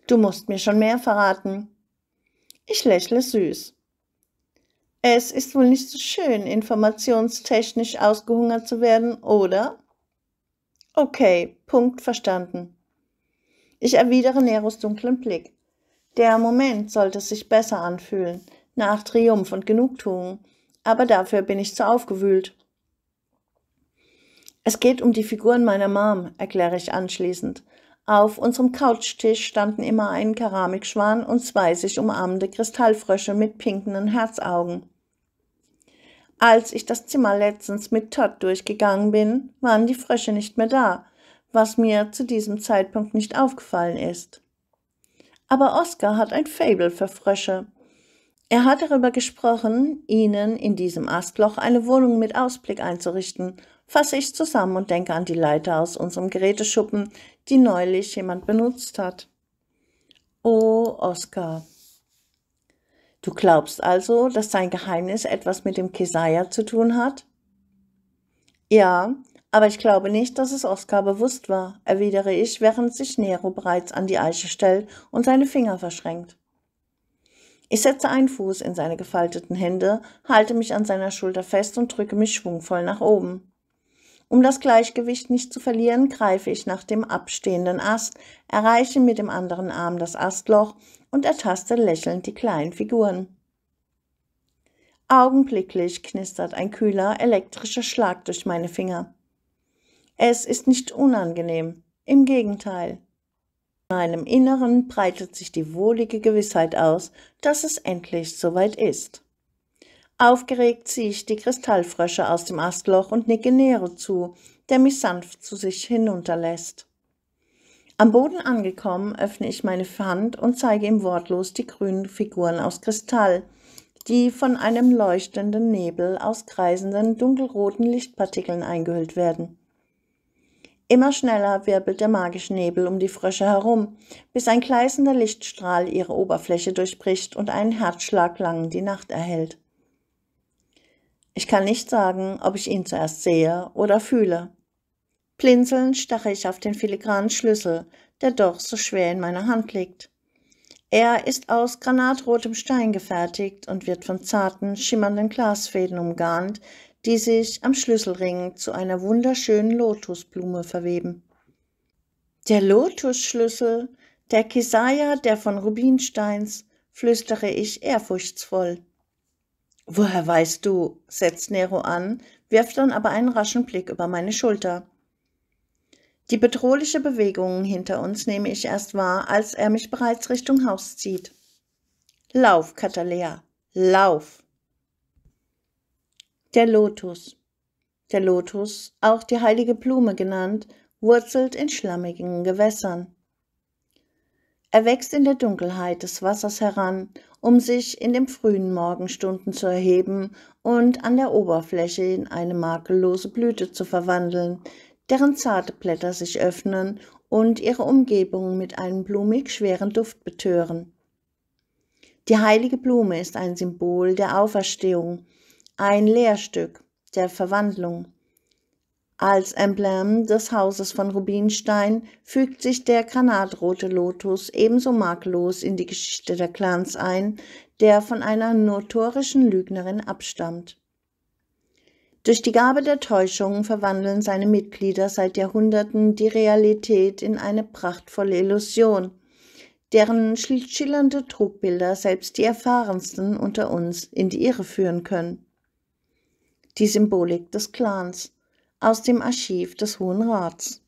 Du musst mir schon mehr verraten. Ich lächle süß. Es ist wohl nicht so schön, informationstechnisch ausgehungert zu werden, oder? Okay, Punkt verstanden. Ich erwidere Neros dunklen Blick. Der Moment sollte sich besser anfühlen, nach Triumph und Genugtuung, aber dafür bin ich zu aufgewühlt. Es geht um die Figuren meiner Mom, erkläre ich anschließend. Auf unserem Couchtisch standen immer ein Keramikschwan und zwei sich umarmende Kristallfrösche mit pinken Herzaugen. Als ich das Zimmer letztens mit Todd durchgegangen bin, waren die Frösche nicht mehr da, was mir zu diesem Zeitpunkt nicht aufgefallen ist. Aber Oskar hat ein Fable für Frösche. Er hat darüber gesprochen, ihnen in diesem Astloch eine Wohnung mit Ausblick einzurichten. Fasse ich zusammen und denke an die Leiter aus unserem Geräteschuppen, die neulich jemand benutzt hat. Oh, Oskar. Du glaubst also, dass dein Geheimnis etwas mit dem Kesaja zu tun hat? Ja, aber ich glaube nicht, dass es Oskar bewusst war, erwidere ich, während sich Nero bereits an die Eiche stellt und seine Finger verschränkt. Ich setze einen Fuß in seine gefalteten Hände, halte mich an seiner Schulter fest und drücke mich schwungvoll nach oben. Um das Gleichgewicht nicht zu verlieren, greife ich nach dem abstehenden Ast, erreiche mit dem anderen Arm das Astloch und ertaste lächelnd die kleinen Figuren. Augenblicklich knistert ein kühler elektrischer Schlag durch meine Finger. Es ist nicht unangenehm, im Gegenteil. In meinem Inneren breitet sich die wohlige Gewissheit aus, dass es endlich soweit ist. Aufgeregt ziehe ich die Kristallfrösche aus dem Astloch und nicke Nero zu, der mich sanft zu sich hinunterlässt. Am Boden angekommen, öffne ich meine Hand und zeige ihm wortlos die grünen Figuren aus Kristall, die von einem leuchtenden Nebel aus kreisenden dunkelroten Lichtpartikeln eingehüllt werden. Immer schneller wirbelt der magische Nebel um die Frösche herum, bis ein gleißender Lichtstrahl ihre Oberfläche durchbricht und einen Herzschlag lang die Nacht erhält. Ich kann nicht sagen, ob ich ihn zuerst sehe oder fühle. Blinzelnd starre ich auf den filigranen Schlüssel, der doch so schwer in meiner Hand liegt. Er ist aus granatrotem Stein gefertigt und wird von zarten, schimmernden Glasfäden umgarnt, die sich am Schlüsselring zu einer wunderschönen Lotusblume verweben. Der Lotusschlüssel, der Kesaya, der von Rubinsteins, flüstere ich ehrfurchtsvoll. Woher weißt du? setzt Nero an, wirft dann aber einen raschen Blick über meine Schulter. Die bedrohliche Bewegung hinter uns nehme ich erst wahr, als er mich bereits Richtung Haus zieht. Lauf, Katalea, lauf! Der Lotus. Der Lotus, auch die heilige Blume genannt, wurzelt in schlammigen Gewässern. Er wächst in der Dunkelheit des Wassers heran, um sich in den frühen Morgenstunden zu erheben und an der Oberfläche in eine makellose Blüte zu verwandeln, deren zarte Blätter sich öffnen und ihre Umgebung mit einem blumig schweren Duft betören. Die heilige Blume ist ein Symbol der Auferstehung, ein Lehrstück der Verwandlung. Als Emblem des Hauses von Rubinstein fügt sich der granatrote Lotus ebenso makellos in die Geschichte der Clans ein, der von einer notorischen Lügnerin abstammt. Durch die Gabe der Täuschungen verwandeln seine Mitglieder seit Jahrhunderten die Realität in eine prachtvolle Illusion, deren schillernde Trugbilder selbst die erfahrensten unter uns in die Irre führen können. Die Symbolik des Clans aus dem Archiv des Hohen Rats.